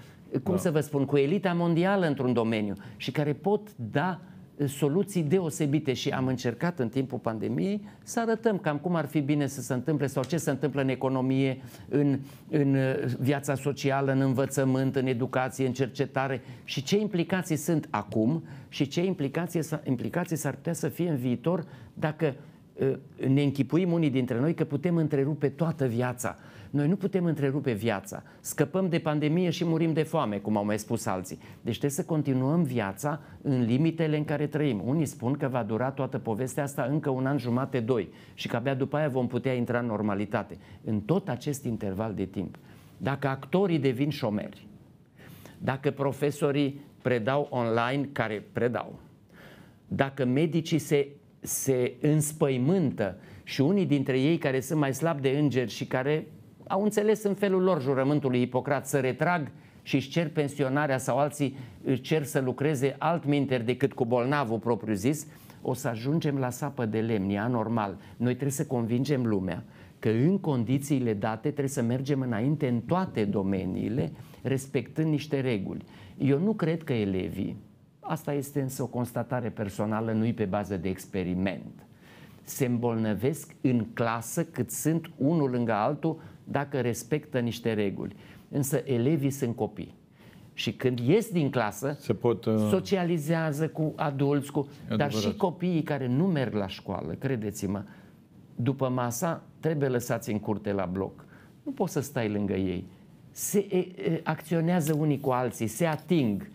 cum da. să vă spun, cu elita mondială într-un domeniu și care pot da uh, soluții deosebite și am încercat în timpul pandemiei să arătăm cam cum ar fi bine să se întâmple sau ce se întâmplă în economie, în, în uh, viața socială, în învățământ, în educație, în cercetare și ce implicații sunt acum și ce implicații, implicații s-ar putea să fie în viitor dacă uh, ne închipuim unii dintre noi că putem întrerupe toată viața noi nu putem întrerupe viața. Scăpăm de pandemie și murim de foame, cum au mai spus alții. Deci trebuie să continuăm viața în limitele în care trăim. Unii spun că va dura toată povestea asta încă un an jumate, doi și că abia după aia vom putea intra în normalitate. În tot acest interval de timp, dacă actorii devin șomeri, dacă profesorii predau online, care predau, dacă medicii se, se înspăimântă și unii dintre ei care sunt mai slabi de îngeri și care au înțeles în felul lor jurământul lui Ipocrat să retrag și își cer pensionarea sau alții își cer să lucreze altminteri decât cu bolnavul propriu zis, o să ajungem la sapă de lemn, e anormal. Noi trebuie să convingem lumea că în condițiile date trebuie să mergem înainte în toate domeniile, respectând niște reguli. Eu nu cred că elevii, asta este însă o constatare personală, nu pe bază de experiment, se îmbolnăvesc în clasă cât sunt unul lângă altul dacă respectă niște reguli. Însă elevii sunt copii. Și când ies din clasă, se pot, uh... socializează cu adulți, cu... dar și copiii care nu merg la școală, credeți-mă, după masa trebuie lăsați în curte la bloc. Nu poți să stai lângă ei. Se e, acționează unii cu alții, se ating,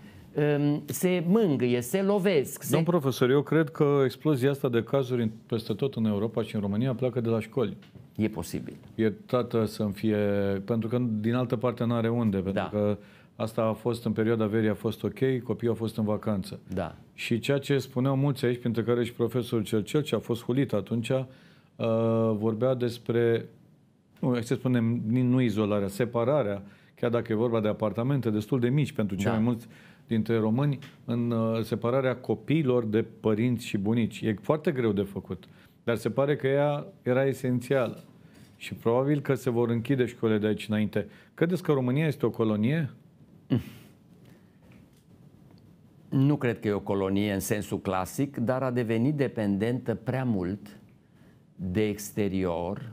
um, se mângâie, se lovesc. Se... Domn profesor, eu cred că explozia asta de cazuri peste tot în Europa și în România pleacă de la școli. E posibil. E tată să-mi fie... Pentru că din altă parte nu are unde. Pentru da. că asta a fost în perioada verii, a fost ok, copiii au fost în vacanță. Da. Și ceea ce spuneau mulți aici, printre care și profesorul Cercel, ce a fost hulit atunci, uh, vorbea despre, nu, să spunem, nu izolarea, separarea, chiar dacă e vorba de apartamente destul de mici pentru cei da. mai mulți dintre români, în uh, separarea copiilor de părinți și bunici. E foarte greu de făcut, dar se pare că ea era esențială și probabil că se vor închide școlile de aici înainte. Credeți că România este o colonie? Nu cred că e o colonie în sensul clasic, dar a devenit dependentă prea mult de exterior,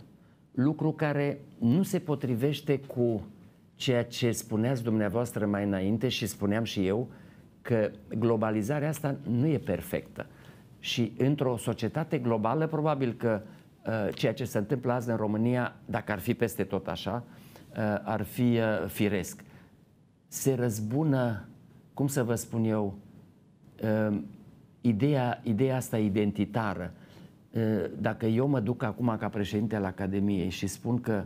lucru care nu se potrivește cu ceea ce spuneați dumneavoastră mai înainte și spuneam și eu, că globalizarea asta nu e perfectă. Și într-o societate globală, probabil că Uh, ceea ce se întâmplă azi în România, dacă ar fi peste tot așa, uh, ar fi uh, firesc. Se răzbună, cum să vă spun eu, ideea, ideea asta identitară. Dacă eu mă duc acum ca președinte al Academiei și spun că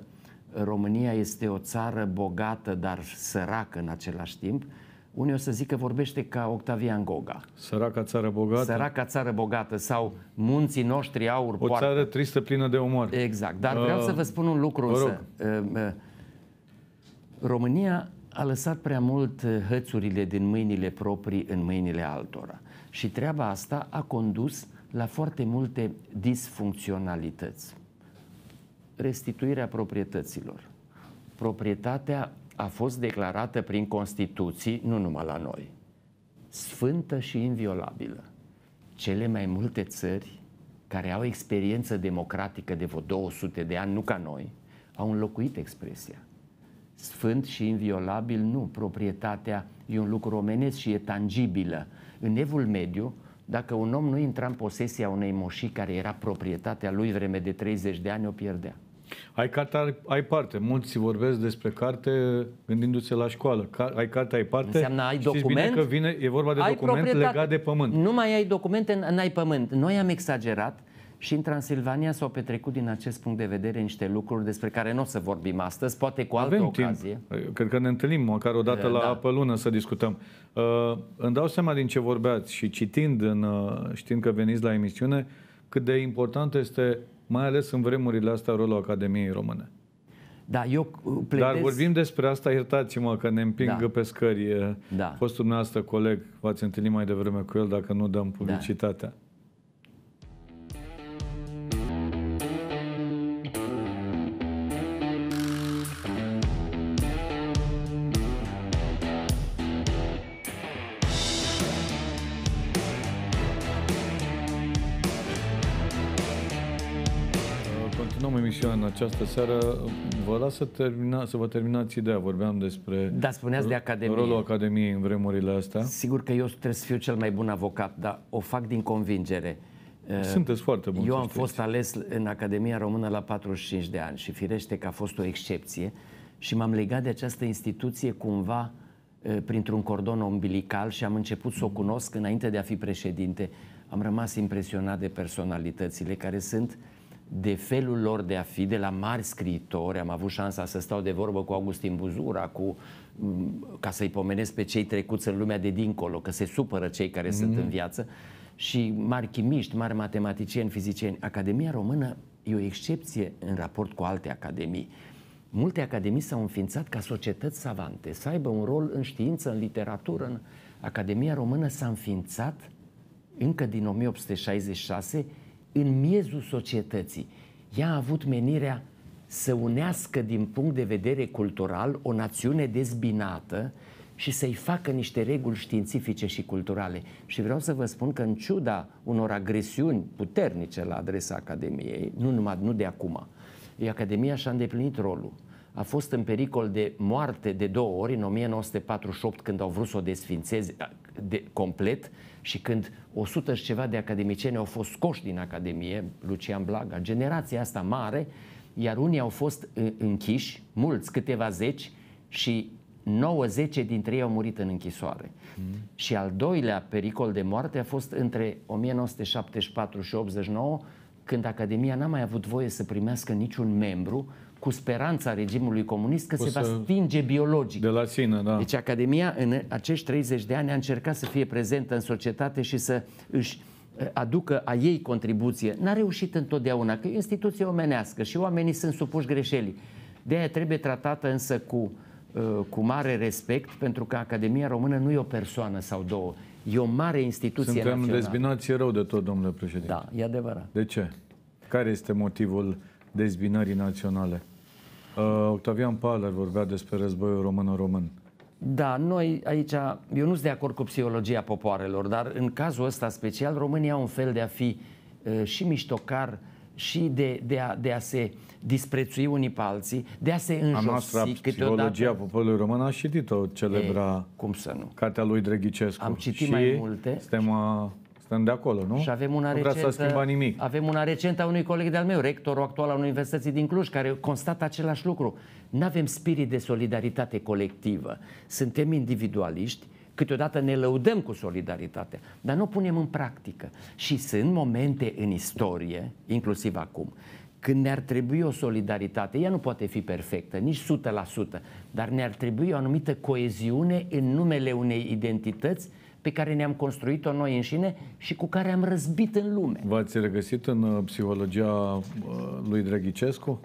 România este o țară bogată, dar săracă în același timp, uh, unii o să zică vorbește ca Octavian Goga. Săraca țară bogată. Săraca țară bogată sau munții noștri aur. O poartă. țară tristă plină de umor. Exact. Dar uh, vreau să vă spun un lucru. Însă. Uh, uh, România a lăsat prea mult uh, hățurile din mâinile proprii în mâinile altora. Și treaba asta a condus la foarte multe disfuncționalități. Restituirea proprietăților, proprietatea a fost declarată prin Constituții, nu numai la noi, sfântă și inviolabilă. Cele mai multe țări care au experiență democratică de vreo 200 de ani, nu ca noi, au înlocuit expresia. Sfânt și inviolabil, nu. Proprietatea e un lucru omenesc și e tangibilă. În evul mediu, dacă un om nu intra în posesia unei moșii care era proprietatea lui vreme de 30 de ani, o pierdea. Ai carte, ai parte. Mulți vorbesc despre carte gândindu-se la școală. Car- ai carte, ai parte. Înseamnă ai document. Bine că vine, e vorba de ai document legat de pământ. Nu mai ai documente, n-ai pământ. Noi am exagerat și în Transilvania s-au petrecut din acest punct de vedere niște lucruri despre care nu o să vorbim astăzi, poate cu altă Avem ocazie. Timp. Eh, cred că ne întâlnim măcar o dată eh, da. la apă lună să discutăm. Uh, îmi dau seama din ce vorbeați și citind, în, știind că veniți la emisiune, cât de important este mai ales în vremurile astea rolul Academiei Române. Da, eu uh, pledez... Dar vorbim despre asta, iertați-mă că ne împingă da. pe scări. Da. Fostul dumneavoastră coleg, v-ați întâlnit mai devreme cu el, dacă nu dăm publicitatea. Da. eu în această seară. Vă las să, termina, să vă terminați ideea. Vorbeam despre da, spuneați de Academie. rolul Academiei în vremurile astea. Sigur că eu trebuie să fiu cel mai bun avocat, dar o fac din convingere. Sunteți foarte bun. Eu am fost ales în Academia Română la 45 de ani și firește că a fost o excepție și m-am legat de această instituție cumva eh, printr-un cordon umbilical și am început să o cunosc înainte de a fi președinte. Am rămas impresionat de personalitățile care sunt uh, de felul lor de a fi, de la mari scriitori. Am avut șansa să stau de vorbă cu Augustin Buzura, cu, ca să-i pomenesc pe cei trecuți în lumea de dincolo, că se supără cei care mm. sunt în viață. Și mari chimiști, mari matematicieni, fizicieni. Academia Română e o excepție în raport cu alte academii. Multe academii s-au înființat ca societăți savante, să aibă un rol în știință, în literatură. În... Academia Română s-a înființat încă din 1866 în miezul societății. Ea a avut menirea să unească din punct de vedere cultural o națiune dezbinată și să-i facă niște reguli științifice și culturale. Și vreau să vă spun că în ciuda unor agresiuni puternice la adresa Academiei, nu numai nu de acum, Academia și-a îndeplinit rolul. A fost în pericol de moarte de două ori în 1948 când au vrut să o desfințeze, de, complet și când 100 și ceva de academicieni au fost scoși din Academie, Lucian Blaga, generația asta mare, iar unii au fost uh, închiși, mulți, câteva zeci, și 90 dintre ei au murit în închisoare. Mm. Și al doilea pericol de moarte a fost între 1974 și 89, când Academia n-a mai avut voie să primească niciun membru cu speranța regimului comunist că o se va stinge biologic. De la sine, da. Deci Academia în acești 30 de ani a încercat să fie prezentă în societate și să își eh, aducă a ei contribuție. N-a reușit întotdeauna, că e instituție omenească și oamenii sunt supuși greșelii. De aia trebuie tratată însă cu, eh, cu mare respect, pentru că Academia Română nu e o persoană sau două, e o mare instituție Suntem națională. Suntem dezbinați rău de tot, domnule președinte. Da, e adevărat. De ce? Care este motivul dezbinării naționale? Uh, Octavian Paler vorbea despre războiul român-român. Da, noi aici, eu nu sunt de acord cu psihologia popoarelor, dar în cazul ăsta special, România au un fel de a fi uh, și miștocar, și de, de, a, de a se disprețui unii pe alții, de a se înjosi a noastră, câteodată. Psihologia poporului român a citit-o celebra e, cum să nu? cartea lui Drăghicescu. Am citit și mai multe. Suntem a uh, sunt de acolo, nu? Și avem una nu recentă, să schimba nimic. Avem una recentă a unui coleg de-al meu, rectorul actual al Universității din Cluj, care constată același lucru. Nu avem spirit de solidaritate colectivă. Suntem individualiști, câteodată ne lăudăm cu solidaritate, dar nu o punem în practică. Și sunt momente în istorie, inclusiv acum, când ne-ar trebui o solidaritate, ea nu poate fi perfectă, nici 100%, dar ne-ar trebui o anumită coeziune în numele unei identități pe care ne-am construit-o noi înșine și cu care am răzbit în lume. V-ați regăsit în uh, psihologia uh, lui Drăghicescu?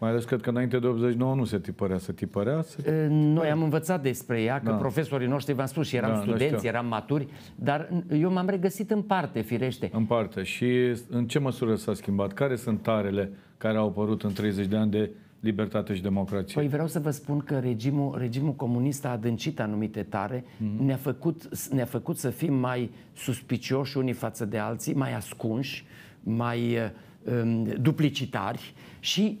Mai ales cred că înainte de 89 nu se tipărea, se tipărea? Se... Uh, tipărea. Noi am învățat despre ea, că da. profesorii noștri, v-am spus, și eram da, da studenți, eram maturi, dar eu m-am regăsit în parte, firește. În parte. Și în ce măsură s-a schimbat? Care sunt tarele care au apărut în 30 de ani de libertate și democrație. Păi vreau să vă spun că regimul, regimul comunist a adâncit anumite tare, mm-hmm. ne-a, făcut, ne-a făcut să fim mai suspicioși unii față de alții, mai ascunși, mai eh, um, duplicitari și,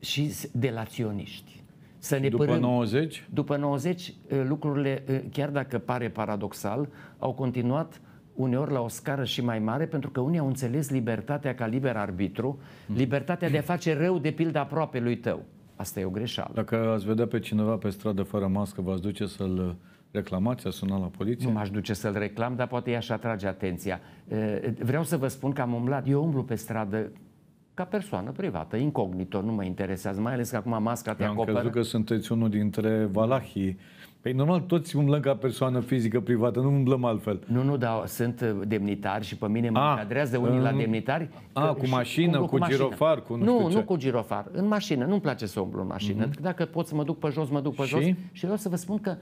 și delaționiști. Să ne după părâm, 90? După 90, eh, lucrurile, eh, chiar dacă pare paradoxal, au continuat uneori la o scară și mai mare, pentru că unii au înțeles libertatea ca liber arbitru, mm. libertatea de a face rău de pildă aproape lui tău. Asta e o greșeală. Dacă ați vedea pe cineva pe stradă fără mască, v-ați duce să-l reclamați, ați sunat la poliție? Nu m-aș duce să-l reclam, dar poate i-aș atrage atenția. Vreau să vă spun că am umblat, eu umblu pe stradă ca persoană privată, incognito, nu mă interesează, mai ales că acum masca te acoperă. Am crezut că sunteți unul dintre valahii Păi normal, toți umblăm ca persoană fizică privată, nu umblăm altfel. Nu, nu, dar sunt uh, demnitari și pe mine mă ah. încadrează unii um, la mm. demnitari. A, ah, cu mașină, cu, cu mașină. girofar, cu nu Nu, nu cu girofar, în mașină. Nu-mi place să umblu în mașină. Mm-hmm. Dacă pot să mă duc pe jos, mă duc pe și? jos. Și vreau să vă spun că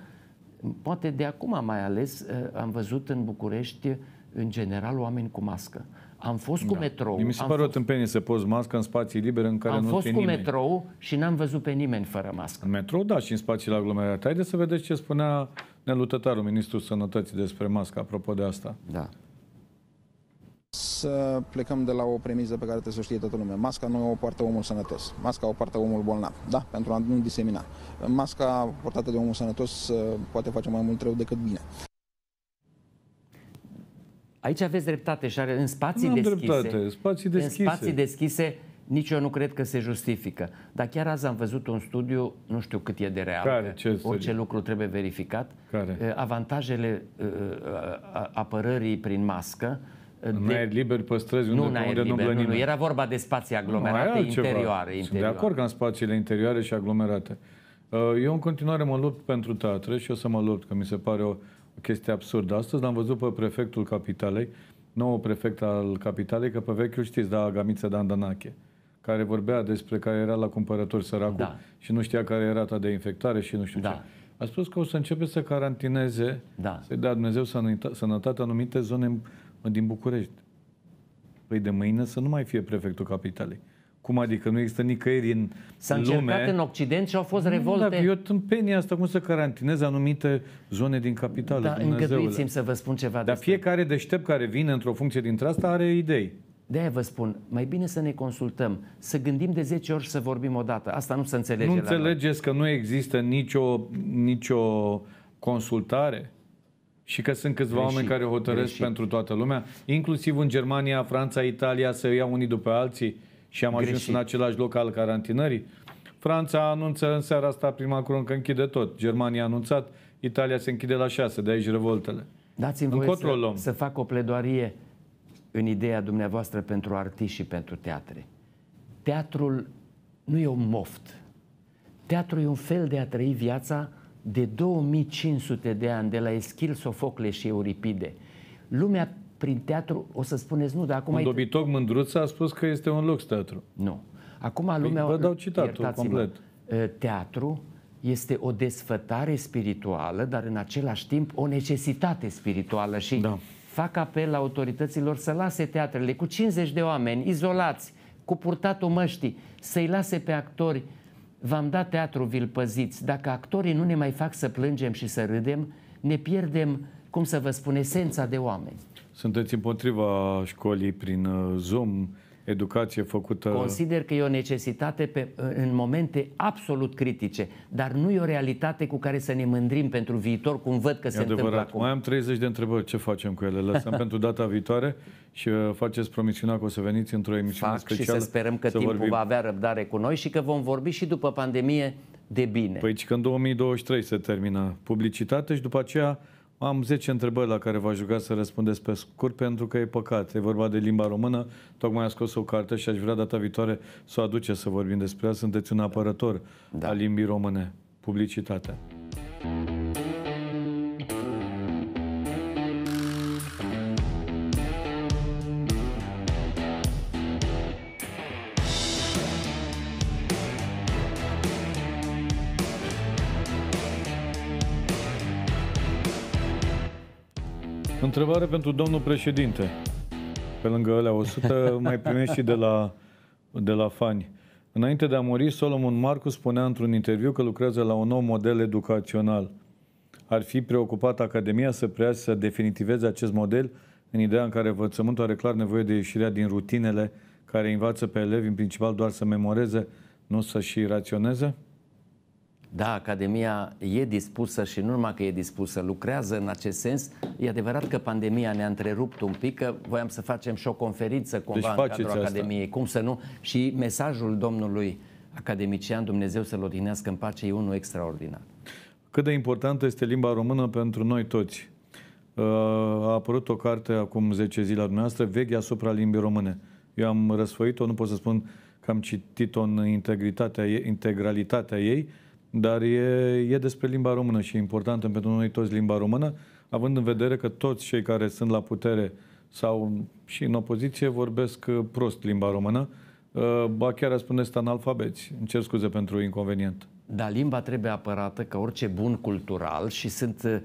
poate de acum mai ales uh, am văzut în București în general, oameni cu mască. Am fost cu da. metrou. Mi se pare fost... o tâmpenie să poți masca în spații libere în care am nu Am fost cu nimeni. metrou și n-am văzut pe nimeni fără mască. În metrou, da, și în spațiile aglomerate. Haideți să vedeți ce spunea nelutătarul, ministrul sănătății, despre mască, apropo de asta. Da. Să plecăm de la o premiză pe care trebuie să o știe toată lumea. Masca nu o poartă omul sănătos. Masca o poartă omul bolnav, da? Pentru a nu disemina. Masca portată de omul sănătos uh, poate face mai mult rău decât bine. Aici aveți dreptate și are în spații am deschise. Dreptate, spații deschise. În spații deschise nici eu nu cred că se justifică. Dar chiar azi am văzut un studiu, nu știu cât e de real, Care? Ce orice studiu? lucru trebuie verificat, Care? Eh, avantajele eh, eh, apărării prin mască de... aer liber străzi, unde, nu, unde liber, nu nu, nu, era vorba de spații aglomerate interioare, interioare. Sunt de acord că în spațiile interioare și aglomerate. Eu în continuare mă lupt pentru teatre și o să mă lupt, că mi se pare o chestie absurdă. Astăzi l-am văzut pe prefectul Capitalei, nou prefect al Capitalei, că pe vechiul știți, da, Gamiță Dandanache, care vorbea despre care era la cumpărători săracul da. și nu știa care era rata de infectare și nu știu da. ce. A spus că o să începe să carantineze, da. să-i dea Dumnezeu sănătate anumite zone din București. Păi de mâine să nu mai fie prefectul Capitalei. Cum adică nu există nicăieri în S-a lume. s încercat în Occident și au fost revolte. Nu, dacă eu tâmpenia asta, cum să carantinez anumite zone din capitală. Da, îngăduiți-mi să vă spun ceva. Dar fiecare deștept care vine într-o funcție dintre asta are idei. de vă spun, mai bine să ne consultăm, să gândim de 10 ori și să vorbim odată. Asta nu se înțelege. Nu înțelegeți la că nu există nicio, nicio consultare? și că sunt câțiva greșit, oameni care hotărăsc greșit. pentru toată lumea, inclusiv în Germania, Franța, Italia, să ia unii după alții și am Greșit. ajuns în același loc al carantinării. Franța anunță în seara asta prima curând că închide tot. Germania a anunțat, Italia se închide la șase. de aici revoltele. Dați-mi voie să, să fac o pledoarie în ideea dumneavoastră pentru artiști și pentru teatre. Teatrul nu e un moft. Teatrul e un fel de a trăi viața de 2500 de ani, de la Eschil, Sofocle și Euripide. Lumea prin teatru o să spuneți nu, dar acum... Un dobitoc e... mândruț a spus că este un lux teatru. Nu. Acum păi, lumea... Vă dau citatul complet. Ă, teatru este o desfătare spirituală, dar în același timp o necesitate spirituală și da. fac apel la autorităților să lase teatrele cu 50 de oameni izolați, cu purtatul măștii, să-i lase pe actori V-am dat teatru, vi păziți. Dacă actorii nu ne mai fac să plângem și să râdem, ne pierdem, cum să vă spun, esența de oameni. Sunteți împotriva școlii prin uh, Zoom, educație făcută... Consider că e o necesitate pe, uh, în momente absolut critice, dar nu e o realitate cu care să ne mândrim pentru viitor, cum văd că e se adevărat. întâmplă acum. Mai am 30 de întrebări, ce facem cu ele? Lăsăm pentru data viitoare și uh, faceți promisiunea că o să veniți într-o emisiune Fac specială. și să sperăm că să timpul vorbim. va avea răbdare cu noi și că vom vorbi și după pandemie de bine. Păi când în 2023 se termină publicitatea și după aceea am 10 întrebări la care v-aș ruga să răspundeți pe scurt, pentru că e păcat. E vorba de limba română, tocmai a scos o carte și aș vrea data viitoare să o aduce să vorbim despre ea. Sunteți un apărător da. al limbii române. Publicitatea. Întrebare pentru domnul președinte. Pe lângă alea 100 (laughs) mai primești și de la, de la fani. Înainte de a muri, Solomon Marcu spunea într-un interviu că lucrează la un nou model educațional. Ar fi preocupat Academia să preia să definitiveze acest model în ideea în care învățământul are clar nevoie de ieșirea din rutinele care învață pe elevi, în principal doar să memoreze, nu să și raționeze? Da, Academia e dispusă și nu numai că e dispusă, lucrează în acest sens. E adevărat că pandemia ne-a întrerupt un pic, că voiam să facem și o conferință cumva deci în cadrul asta. Academiei, cum să nu. Și mesajul domnului academician, Dumnezeu să-l odihnească în pace, e unul extraordinar. Cât de importantă este limba română pentru noi toți? Uh, a apărut o carte acum 10 zile la dumneavoastră, Veche asupra limbii române. Eu am răsfăit-o, nu pot să spun că am citit-o în integritatea, integralitatea ei, dar e, e despre limba română și e importantă pentru noi toți limba română, având în vedere că toți cei care sunt la putere sau și în opoziție vorbesc uh, prost limba română, uh, ba chiar a spune analfabeți. Îmi cer scuze pentru inconvenient. Da, limba trebuie apărată ca orice bun cultural și sunt uh,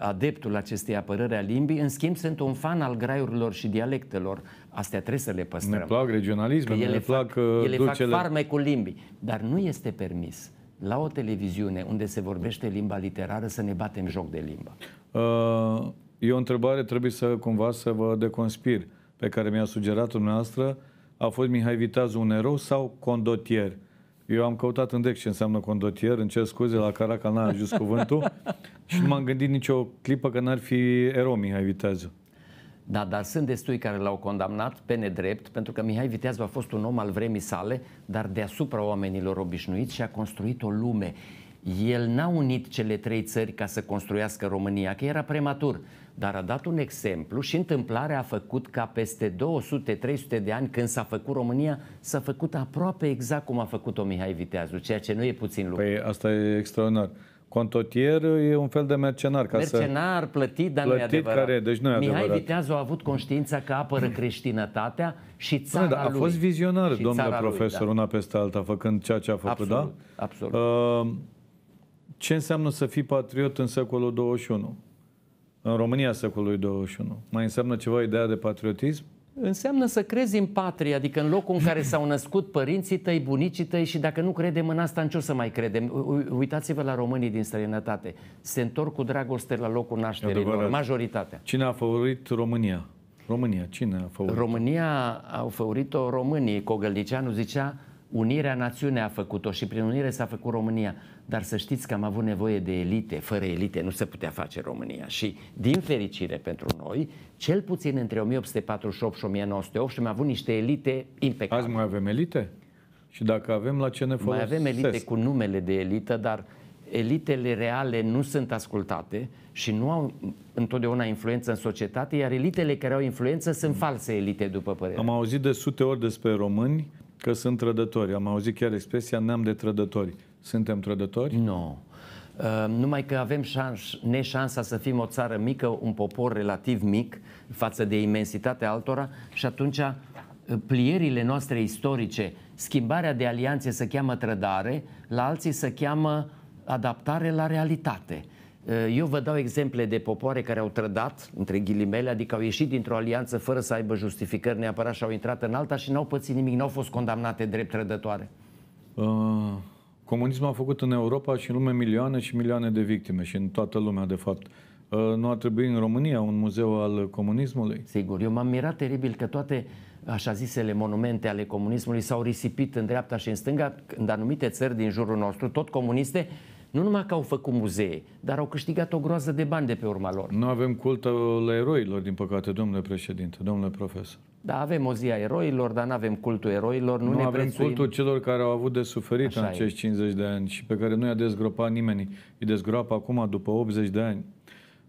adeptul acestei apărări a limbii, în schimb sunt un fan al graiurilor și dialectelor. Astea trebuie să le păstrăm. Ne plac regionalismul. ne fac, plac Ele dulcele. fac farme cu limbii, dar nu este permis la o televiziune unde se vorbește limba literară să ne batem joc de limba? Uh, e o întrebare, trebuie să cumva să vă deconspir, pe care mi-a sugerat dumneavoastră. A fost Mihai Viteazu un erou sau condotier? Eu am căutat în Dex ce înseamnă condotier, în ce scuze, la Caracal n-a ajuns cuvântul (laughs) și nu m-am gândit nicio clipă că n-ar fi erou Mihai Viteazu. Da, dar sunt destui care l-au condamnat pe nedrept, pentru că Mihai Viteazu a fost un om al vremii sale, dar deasupra oamenilor obișnuiți și a construit o lume. El n-a unit cele trei țări ca să construiască România, că era prematur, dar a dat un exemplu și întâmplarea a făcut ca peste 200-300 de ani, când s-a făcut România, s-a făcut aproape exact cum a făcut-o Mihai Viteazu, ceea ce nu e puțin lucru. Păi asta e extraordinar. Contotier e un fel de mercenar. Ca mercenar, să... plătit, dar plătit, nu adevărat. Care, deci nu Mihai adevărat. Viteazu a avut conștiința că apără creștinătatea și țara da, da, A lui. fost vizionar, și domnule profesor, lui, da. una peste alta, făcând ceea ce a făcut, absolut, da? Absolut. Uh, ce înseamnă să fii patriot în secolul 21? În România secolului 21. Mai înseamnă ceva ideea de patriotism? înseamnă să crezi în patrie, adică în locul în care s-au (laughs) născut părinții tăi, bunicii tăi și dacă nu credem în asta, în ce o să mai credem? Uitați-vă la românii din străinătate. Se întorc cu dragoste la locul nașterii lor. majoritatea. Cine a favorit România? România, cine a favorit? România au favorit-o românii. Cogălnicianu zicea, Unirea națiunii a făcut-o și prin unire s-a făcut România. Dar să știți că am avut nevoie de elite. Fără elite nu se putea face România. Și, din fericire pentru noi, cel puțin între 1848 și 1908 am avut niște elite impecabile. Azi mai avem elite? Și dacă avem, la ce ne folosesc? Mai avem elite cu numele de elită, dar elitele reale nu sunt ascultate și nu au întotdeauna influență în societate, iar elitele care au influență sunt false elite, după părerea. Am auzit de sute ori despre români că sunt trădători. Am auzit chiar expresia neam de trădători. Suntem trădători? Nu. No. Uh, numai că avem șans, neșansa să fim o țară mică, un popor relativ mic față de imensitatea altora și atunci uh, plierile noastre istorice, schimbarea de alianțe se cheamă trădare, la alții se cheamă adaptare la realitate. Eh, eu vă dau exemple de popoare care au trădat, între ghilimele, adică au ieșit dintr-o alianță fără să aibă justificări neapărat și au intrat în alta și n-au pățit nimic, n-au fost condamnate drept trădătoare. Uh, comunismul a făcut în Europa și în lume milioane și milioane de victime și în toată lumea, de fapt. Uh, nu ar trebui în România un muzeu al comunismului? Sigur, eu m-am mirat teribil că toate așa zisele monumente ale comunismului s-au risipit în dreapta și în stânga, în anumite țări din jurul nostru, tot comuniste, nu numai că au făcut muzee, dar au câștigat o groază de bani de pe urma lor. Nu avem cultul eroilor, din păcate, domnule președinte, domnule profesor. Da, avem o zi a eroilor, dar nu avem cultul eroilor. Nu, nu ne avem prețuim. cultul celor care au avut de suferit Așa în acești 50 de ani și pe care nu i-a dezgropat nimeni. Îi dezgroapă acum, după 80 de ani.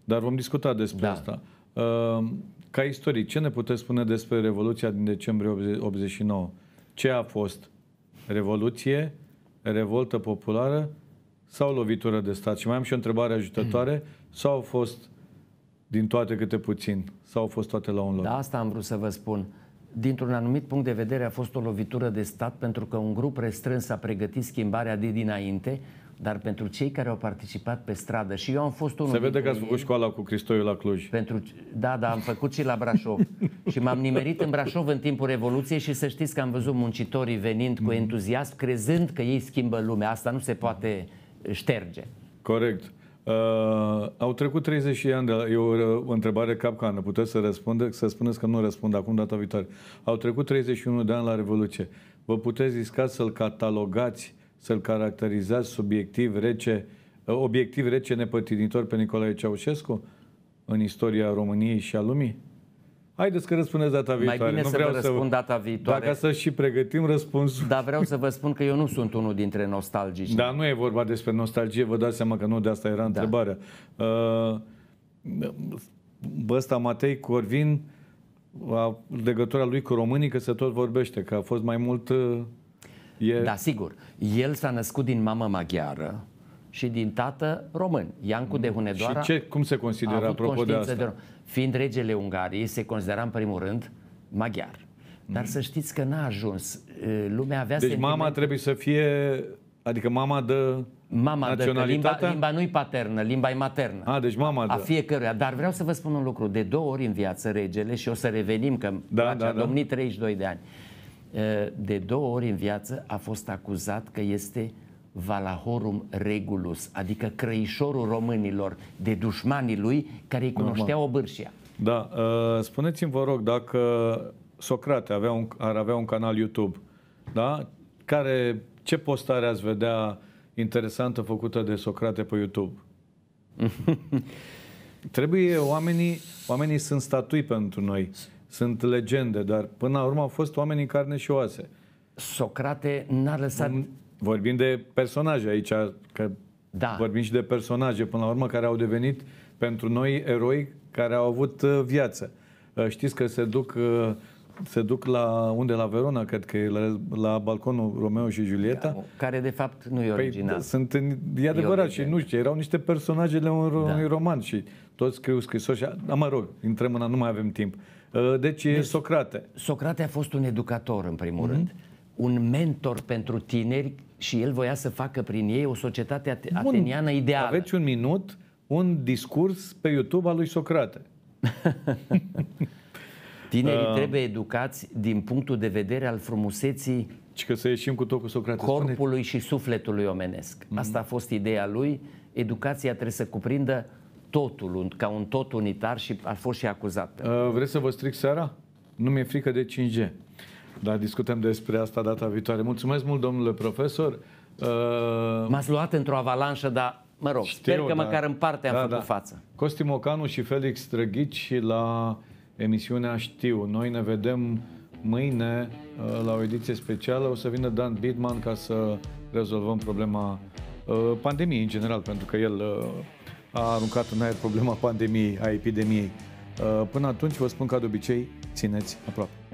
Dar vom discuta despre da. asta. Ehm, ca istoric, ce ne puteți spune despre Revoluția din decembrie 89? Ce a fost? Revoluție? Revoltă populară? sau lovitură de stat. Și mai am și o întrebare ajutătoare. Mm. Sau au fost din toate câte puțin? Sau au fost toate la un loc? Da, asta am vrut să vă spun. Dintr-un anumit punct de vedere a fost o lovitură de stat pentru că un grup restrâns a pregătit schimbarea de dinainte, dar pentru cei care au participat pe stradă și eu am fost unul Se vede că ați făcut școala cu Cristoiu la Cluj. Pentru, da, da, am făcut și la Brașov. (laughs) și m-am nimerit în Brașov în timpul Revoluției și să știți că am văzut muncitorii venind cu hmm. entuziasm, crezând că ei schimbă lumea. Asta nu se poate șterge. Corect. Uh, au trecut 30 de ani de la... E o, o uh, întrebare capcană. Puteți să răspundă, să spuneți că nu răspund acum data viitoare. Au trecut 31 de ani la Revoluție. Vă puteți risca să-l catalogați, să-l caracterizați subiectiv, rece, uh, obiectiv rece nepătinitor pe Nicolae Ceaușescu în istoria României și a lumii? Haideți că răspundeți data viitoare. Mai bine nu să vreau vă răspund să... data viitoare. Dacă să și pregătim răspunsul. Dar vreau să vă spun că eu nu sunt unul dintre nostalgici. Dar nu e vorba despre nostalgie, vă dați seama că nu de asta era da. întrebarea. Da. Uh, ăsta Matei Corvin, la legătura lui cu românii, că se tot vorbește, că a fost mai mult... Uh, e... Da, sigur. El s-a născut din mamă maghiară, și din tată român, Iancu mm. de Hunedoara. Și ce, cum se considera apropo de asta? De rom. Fiind regele Ungariei, se considera în primul rând maghiar. Dar mm. să știți că n-a ajuns. Lumea avea Deci mama trebuie să fie... Adică mama dă mama naționalitatea? Dă, limba, limba nu-i paternă, limba e maternă. A, deci mama dă. A fiecăruia. Dar vreau să vă spun un lucru. De două ori în viață regele, și o să revenim, că da, a da, da. domnit 32 de ani, de două ori în viață a fost acuzat că este Valahorum Regulus, adică crăișorul românilor de dușmanii lui care îi cunoșteau obârșia. Da, uh, spuneți-mi vă rog dacă Socrate avea un, ar avea un canal YouTube, da? Care, ce postare ați vedea interesantă făcută de Socrate pe YouTube? (laughs) Trebuie, oamenii, oamenii sunt statui pentru noi, sunt legende, dar până la urmă au fost oameni în carne și oase. Socrate n-a lăsat Vorbim de personaje aici, că da. vorbim și de personaje, până la urmă, care au devenit pentru noi eroi care au avut uh, viață. Uh, știți că se duc, uh, se duc la unde? La Verona, cred că e la, la balconul Romeo și Julieta. Da, care, de fapt, nu e păi, original. Păi, sunt, e adevărat e și nu știu, erau niște personajele da. unui da. roman și toți scriu scrisori. Dar mă rog, intrăm în, nu mai avem timp. Deci, deci Socrate. Socrate a fost un educator, în primul mm-hmm. rând un mentor pentru tineri și el voia să facă prin ei o societate ateniană Bun. ateniană ideală. Aveți un minut, un discurs pe YouTube al lui Socrate. (laughs) Tinerii uh, trebuie educați din punctul de vedere al frumuseții și că să ieșim cu tot cu Socrate. Corpului spune. și sufletului omenesc. Mm-hmm. Asta a fost ideea lui. Educația trebuie să cuprindă totul, ca un tot unitar și a fost și acuzat. Uh, vreți să vă stric seara? Nu mi-e frică de 5G. Dar discutăm despre asta data viitoare. Mulțumesc mult, domnule profesor. Uh... M-ați luat într-o avalanșă, dar mă rog, Știu, sper că da. măcar în parte am da, făcut da. față. Costi Mocanu și Felix Străghici la emisiunea Știu. Noi ne vedem mâine uh, la o ediție specială. O să vină Dan Bidman ca să rezolvăm problema uh, pandemiei în general, pentru că el uh, a aruncat în aer problema pandemiei, a epidemiei. Până atunci vă spun ca de obicei, țineți aproape.